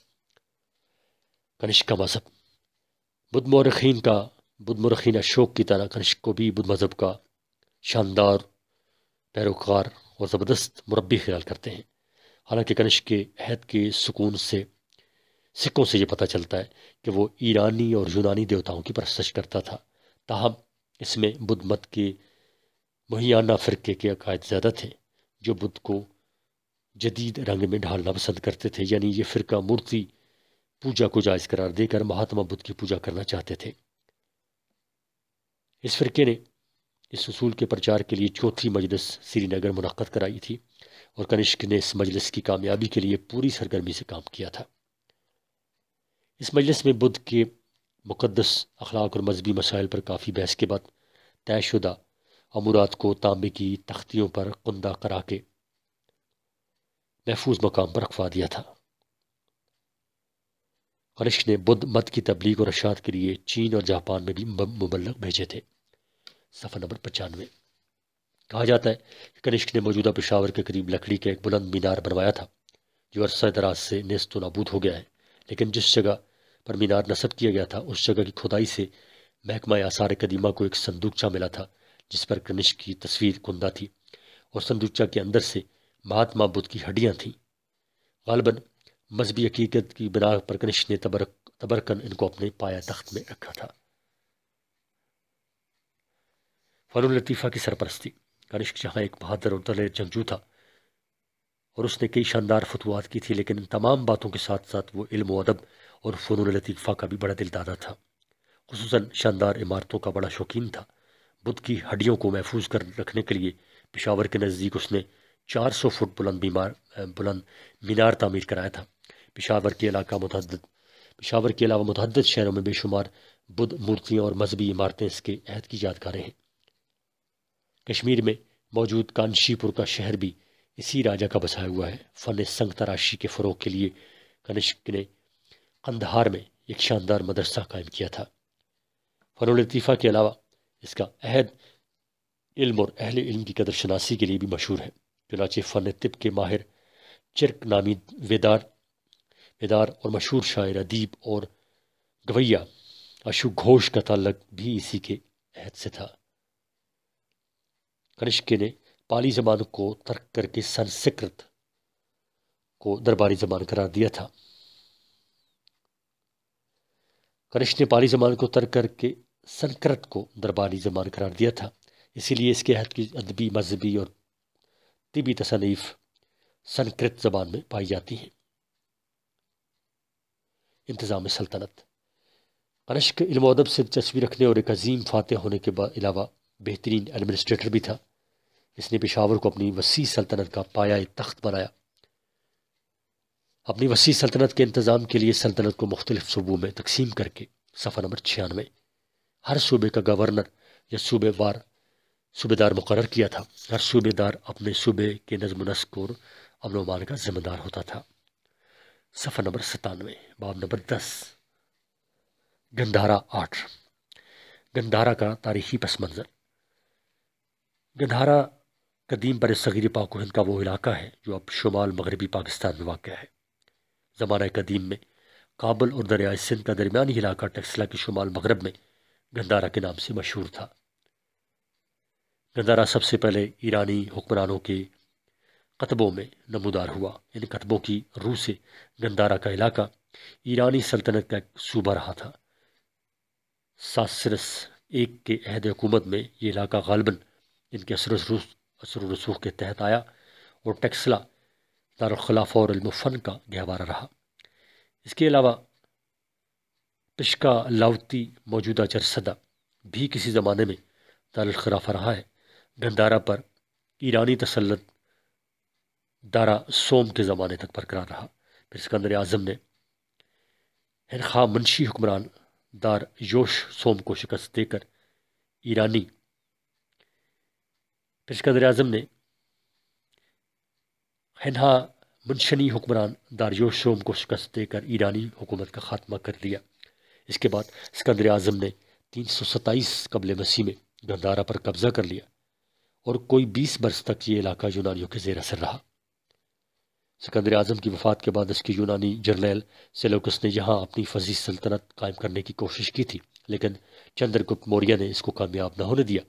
कनिष्क का मजहब बुद्ध मरखीन का बुद्ध मरखीन अशोक की तरह कनिष्क को भी बुद्ध मजहब का शानदार पैरोकार और ज़बरदस्त मुरबी ख्याल करते हैं हालांकि कनिष्क के अहद के सुकून से सिक्कों से ये पता चलता है कि वो ईरानी और यूनानी देवताओं की परस्तश करता था ताहम इसमें बुद्ध मत के मुहैयाना फ़िरके के अकायद ज़्यादा थे जो बुद्ध को जदीद रंग में ढालना पसंद करते थे यानी ये फ़िरका मूर्ति पूजा को जायज़ करार देकर महात्मा बुद्ध की पूजा करना चाहते थे इस फ़िरके ने इस असूल के प्रचार के लिए चौथी मजलिस श्रीनगर मुनद कराई थी और कनिष्क ने इस मजलिस की कामयाबी के लिए पूरी सरगर्मी से काम किया था इस मजलिस में बुद्ध के मुक़दस अखलाक और मजहबी मसाइल पर काफ़ी बहस के बाद तयशुदा अमूरात को तांबे की तख्तियों पर कुंदा करा के महफूज मकाम पर रखवा दिया था कनिश ने बुद्ध मत की तबलीग और अशात के लिए चीन और जापान में भी मुबलक भेजे थे सफ़र नंबर पचानवे कहा जाता है कि कनिष्क ने मौजूदा पेशावर के करीब लकड़ी का एक बुलंद मीनार बनवाया था जो अरसा दराज से नस्त नबूद हो गया है लेकिन जिस जगह पर मीनार नस्ब किया गया था उस जगह की खुदाई से महकमा आसार कदीमा को एक संदूकचा मिला था जिस पर कनिश की तस्वीर कुंदा थी और संदूकचा के अंदर से महात्मा बुद्ध की हड्डियाँ थीं गालबन मजहबी हकीकत की बिना पर कनिश ने तबरक तबरकन इनको अपने पाया तख्त में रखा था फरुल लतीफ़ा की सरपरस्ती कनिष्क जहाँ एक बहादुर और दलेर जंगजू था और उसने कई शानदार फतवाहत की थी लेकिन इन तमाम बातों के साथ साथ वो इल्म अदब और फ़नून लतीफ़ा का भी बड़ा दिलदादा था खूस शानदार इमारतों का बड़ा शौकीन था बुद्ध की हड्डियों को महफूज कर रखने के लिए पिशावर के नज़दीक उसने 400 फुट बुलंद बीमार बुलंद मीनार तामीर कराया था पिशावर के इलाका मतहद पिशावर के अलावा मतहद शहरों में बेशुमार बुद्ध मूर्तियाँ और मजहबी इमारतें इसके अहद की यादगारें हैं कश्मीर में मौजूद कानशीपुर का शहर भी इसी राजा का बसाया हुआ है फ़न संग तराशी के फ़रोग के लिए कनिष्क ने कंधार में एक शानदार मदरसा कायम किया था फन लतीफ़ा के अलावा इसका अहद इल्म और अहल इल्म की कदर शनासी के लिए भी मशहूर है चुनाचे फ़न तिब के माहिर चिरक नामी वेदार वेदार और मशहूर शायर अदीब और गवैया अशु घोष का ताल्लक भी इसी के अहद से था कनिष्के ने पाली जबान को तर्क करके संस्कृत को दरबारी जबान करार दिया था कनिष्ठ ने पाली जमान को तर्क करके संकृत को दरबारी जमान करार दिया था इसीलिए इसके अहद की अदबी मजहबी और तिबी तसनीफ़ संकृत जबान में पाई जाती हैं इंतज़ाम सल्तनत कनिश्क इल्म अदब से दिलचस्पी रखने और एक अजीम फातह होने के अलावा बेहतरीन एडमिनिस्ट्रेटर भी था इसने पेशावर को अपनी वसी सल्तनत का पाया तख्त बनाया अपनी वसी सल्तनत के इंतज़ाम के लिए सल्तनत को मुख्तलिफ सूबों में तकसीम करके सफ़ा नंबर छियानवे हर सूबे का गवर्नर या सूबेवार सूबेदार मुकर किया था हर सूबेदार अपने सूबे के नजम नस्क और अमनोमान का जिम्मेदार होता था सफ़ा नंबर सतानवे बाब नंबर दस गंदारा आठ गंदारा का तारीखी पस मंज़र गंदारा कदीम बर सगीर पाक हिंद का वो इलाका है जो अब शुमाल मगरबी पाकिस्तान में वाक़ है ज़माना कदीम में काबुल और दरियाए सिंध का दरमियानी इलाका टेक्सला के शुमाल मगरब में गंदारा के नाम से मशहूर था गंदारा सबसे पहले ईरानी हुक्मरानों के कतबों में नमोदार हुआ इन कतबों की रूह से गंदारा का इलाका ईरानी सल्तनत का एक सूबा रहा था सासरस एक के अहद हुकूमत में ये इलाका गालबन इनके असर रसूख के तहत आया और टेक्सला दारखलाफा और इल्मफ़न का गहवारा रहा इसके अलावा पिशका लावती मौजूदा जरसदा भी किसी ज़माने में दारखिलाफा रहा है गंदारा पर ईरानी तसलत दारा सोम के ज़माने तक बरकरार रहा फिर सिकंदर आज़म ने खा मुंशी हुक्मरान दार योश सोम को शिकस्त देकर ईरानी फिर सिकंदर आज़म ने हनहा मुंशनी हुक्मरान दारियो को शिकस्त देकर ईरानी हुकूमत का खात्मा कर दिया इसके बाद सिकंदर आजम ने तीन सौ सत्ताईस कबल मसीह में गंदारा पर कब्जा कर लिया और कोई बीस बरस तक ये इलाका यूनानियों के जेर असर रहा सिकंदर आजम की वफात के बाद इसकी यूनानी जर्नैल सेलोकस ने यहाँ अपनी फजी सल्तनत कायम करने की कोशिश की थी लेकिन चंद्रगुप्त मौर्य ने इसको कामयाब न होने दिया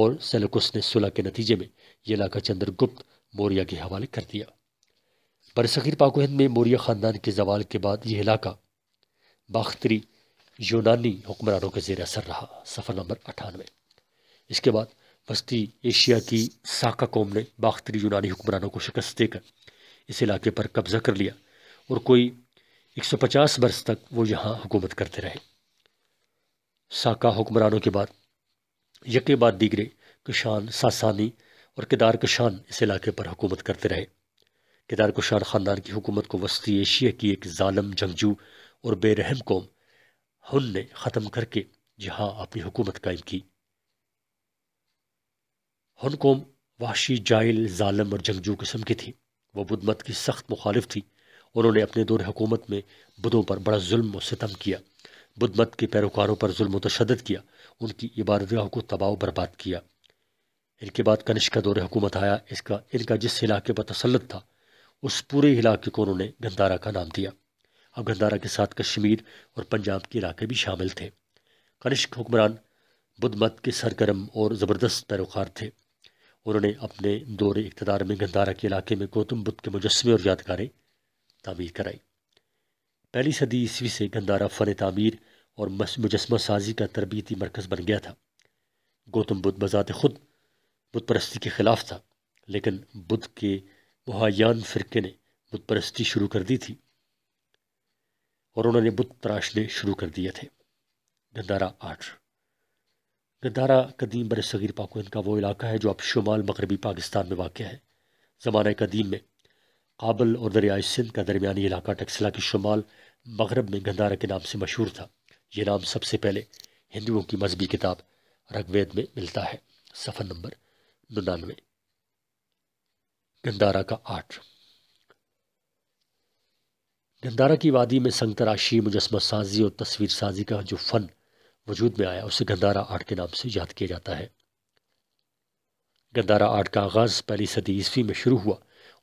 और सेलोकस ने सुलह के नतीजे में ये इलाका चंद्रगुप्त मौर्य के हवाले कर दिया बरसगीर हिंद में मौर्य ख़ानदान के जवाल के बाद यह इलाका बाख्तरी यूनानी हुक्मरानों के जेर असर रहा सफ़र नंबर अठानवे इसके बाद वस्ती एशिया की साका कौम ने बाख्तरी यूनानी हुक्मरानों को शिकस्त देकर इस इलाके पर कब्ज़ा कर लिया और कोई 150 बरस तक वो यहाँ हुकूमत करते रहे साका हुक्मरानों के बाद यके बाद दीगरे कुशान सासानी और केदार कशान इस इलाके पर हुकूमत करते रहे केदार कशान ख़ानदान की हुकूमत को वस्ती एशिया की एक ालम जंगजू और बेरहम कौम हुन ने ख़त्म करके यहाँ अपनी हुकूमत कायम की हुन कौम वाशी जाइल ालम और जंगजू किस्म की थी वह बुद्ध मत की सख्त मुखालिफ थी उन्होंने अपने दौर हुकूमत में बुदों पर बड़ा जुल्म और सितम किया बुद्ध मत के पैरोकारों पर जुल्म तशद किया उनकी इबादतगाहों को तबाह बर्बाद किया इनके बाद कनिष्क का दौर हुकूमत आया इसका इनका जिस इलाके पर तसलत था उस पूरे इलाके को उन्होंने गंदारा का नाम दिया अब गंदारा के साथ कश्मीर और पंजाब के इलाके भी शामिल थे कनिष्क हुक्मरान बुद्ध मत के सरगर्म और ज़बरदस्त पैरोकार थे उन्होंने अपने दौरे इकतदार में गंदारा के इलाके में गौतम बुद्ध के मुजस्मे और यादगारें तामीर कराई पहली सदी ईस्वी से गंदारा फ़न तामीर और मुजस्मा साजी का तरबीती मरकज़ बन गया था गौतम बुद्ध बज़ात खुद बुत परस्ती के ख़िलाफ़ था लेकिन बुद्ध के वहायान फ़िरके ने बुत परस्ती शुरू कर दी थी और उन्होंने बुत तराशने शुरू कर दिए थे गंदारा आठ गंदारा कदीम बर सगीर पाकुन का वो इलाका है जो अब शुमाल मगरबी पाकिस्तान में वाक़ है ज़माना कदीम में काबल और दरियाए सिंध का दरमिया इलाका टक्सला के शुमाल मगरब में गंदारा के नाम से मशहूर था ये नाम सबसे पहले हिंदुओं की मजहबी किताब रगवेद में मिलता है सफ़र नंबर निन्यानवे गंदारा का आठ गंदारा की वादी में संतराशी मुजस्मा साजी और तस्वीर साजी का जो फ़न वजूद में आया उसे गंदारा आर्ट के नाम से याद किया जाता है गंदारा आर्ट का आगाज़ पहली सदी ईस्वी में शुरू हुआ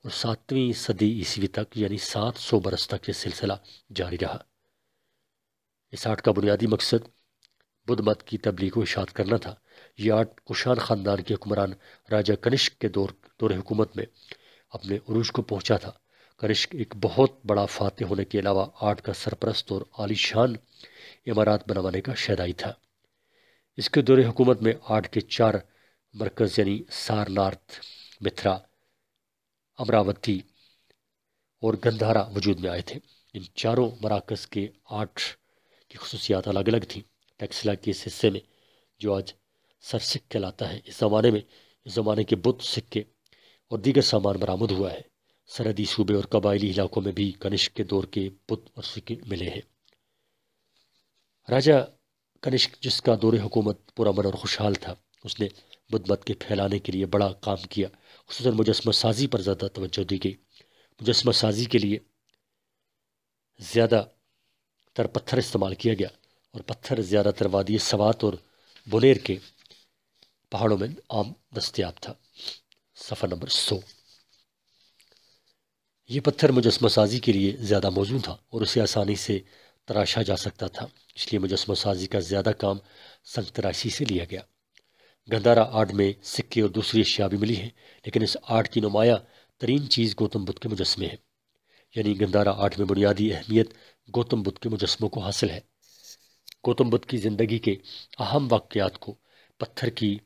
और सातवीं सदी ईस्वी तक यानी सात सौ बरस तक यह सिलसिला जारी रहा इस आर्ट का बुनियादी मकसद बुद्ध मत की तबलीग को इशात करना था ये आर्ट ख़ानदान के हुक्मरान राजा कनिष्क के दौर दौर हुकूमत में अपने अरूज को पहुंचा था कनिष्क एक बहुत बड़ा फातह होने के अलावा आर्ट का सरपरस्त और आलिशान इमारत बनवाने का शदाई था इसके दौर हुकूमत में आर्ट के चार मरकज़ यानी सारनाथ मिथ्रा अमरावती और गंधारा वजूद में आए थे इन चारों मराकज़ के आर्ट की खसूसियात अलग अलग थी टैक्सला के इस हिस्से में जो आज सर सिक्के कहलाता है इस ज़माने में इस ज़माने के बुत सिक्के और दीगर सामान बरामद हुआ है सरहदी सूबे और कबायली इलाकों में भी कनिष्क के दौर के बुत और सिक्के मिले हैं राजा कनिष्क जिसका दौर हुकूमत मन और खुशहाल था उसने बुद्ध मत के फैलाने के लिए बड़ा काम किया खूस मुजस्मा साजी पर ज़्यादा तोज्जो दी गई मुजस्मा साजी के लिए ज़्यादा तर पत्थर इस्तेमाल किया गया और पत्थर ज़्यादातर वादी सवात और बुनेर के पहाड़ों में आम दस्तियाब था सफ़र नंबर सौ ये पत्थर मुजस्मा साजी के लिए ज़्यादा मौजूद था और उसे आसानी से तराशा जा सकता था इसलिए मुजस्मा साजी का ज़्यादा काम संग तराशी से लिया गया गंदारा आर्ट में सिक्के और दूसरी अशिया भी मिली हैं लेकिन इस आर्ट की नुमाया तरीन चीज़ गौतम बुद्ध के मुजस्मे है यानी गंदारा आर्ट में बुनियादी अहमियत गौतम बुद्ध के मुजस्मों को हासिल है गौतम बुद्ध की ज़िंदगी के अहम वाक़ को पत्थर की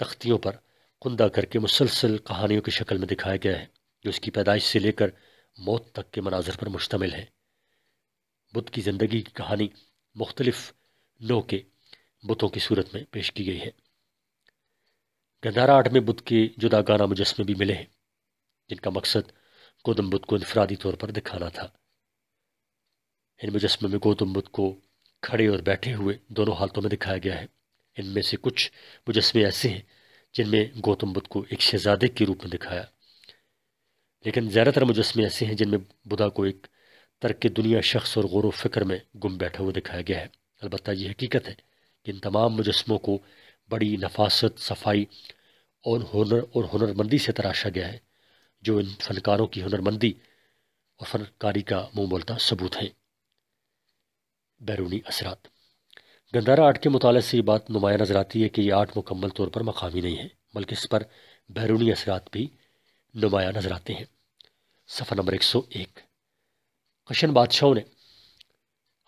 तख्तियों पर कुंदा करके मुसलसल कहानियों की शक्ल में दिखाया गया है जो उसकी पैदाइश से लेकर मौत तक के मनाजर पर मुश्तमिल है बुद्ध की ज़िंदगी की कहानी मुख्तलिफ नौ के बुतों की सूरत में पेश की गई है गंदारा आठ में बुद्ध के जुदा गाना मुजस्मे भी मिले हैं जिनका मकसद गौतम बुद्ध को इनफरादी तौर पर दिखाना था इन मुजस्मे में गौतम बुद्ध को खड़े और बैठे हुए दोनों हालतों में दिखाया गया है इनमें से कुछ मुजस्मे ऐसे हैं जिनमें गौतम बुद्ध को एक शहजादे के रूप में दिखाया लेकिन ज़्यादातर मुजस्मे ऐसे हैं जिनमें बुधा को एक तर्क दुनिया शख्स और गौर फिक्र में गुम बैठा हुआ दिखाया गया है अलबत्त यह हकीकत है कि इन तमाम मुजस्मों को बड़ी नफासत सफाई और हुनर और हुनरमंदी से तराशा गया है जो इन फनकारों की हुनरमंदी और फनकारी का मुंह सबूत है बैरूनी असरात गंदारा आर्ट के मुताले से ये बात नुमाया नज़र आती है कि ये आर्ट मुकम्मल तौर पर मकामी नहीं है बल्कि इस पर बैरूनी असरात भी नुमाया नज़र आते हैं सफ़र नंबर एक सौ एक कशन बादशाहों ने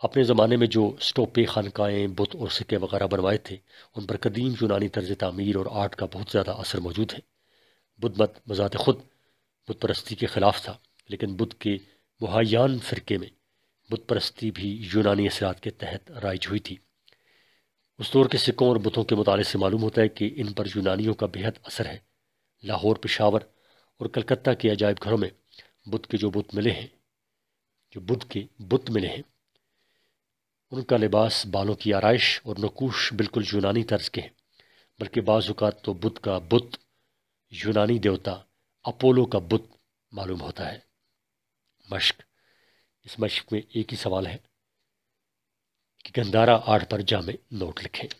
अपने ज़माने में जो स्टोपे खानकाएँ बुत और सिक्के वगैरह बनवाए थे उन पर कदीम यूनानी तर्ज तमीर और आर्ट का बहुत ज़्यादा असर मौजूद है बुद्ध मत बज़ात खुद बुत परस्ती के ख़िलाफ़ था लेकिन बुद्ध के मुहैयान फ़िरके में बुत परस्ती भी यूनानी असरात के तहत राइज हुई थी उस दौर के सिक्कों और बुतों के मुताले से मालूम होता है कि इन पर यूनानियों का बेहद असर है लाहौर पिशावर और कलकत्ता के अजायब घरों में बुद्ध के जो बुत मिले हैं जो बुद्ध के बुत मिले हैं उनका लिबास बालों की आरइश और नकूश बिल्कुल यूनानी तर्ज के हैं बल्कि बाजुकात तो बुद्ध का बुत यूनानी देवता अपोलो का बुत मालूम होता है मश्क इस मश्क में एक ही सवाल है कि गंदारा आठ पर जामे नोट लिखें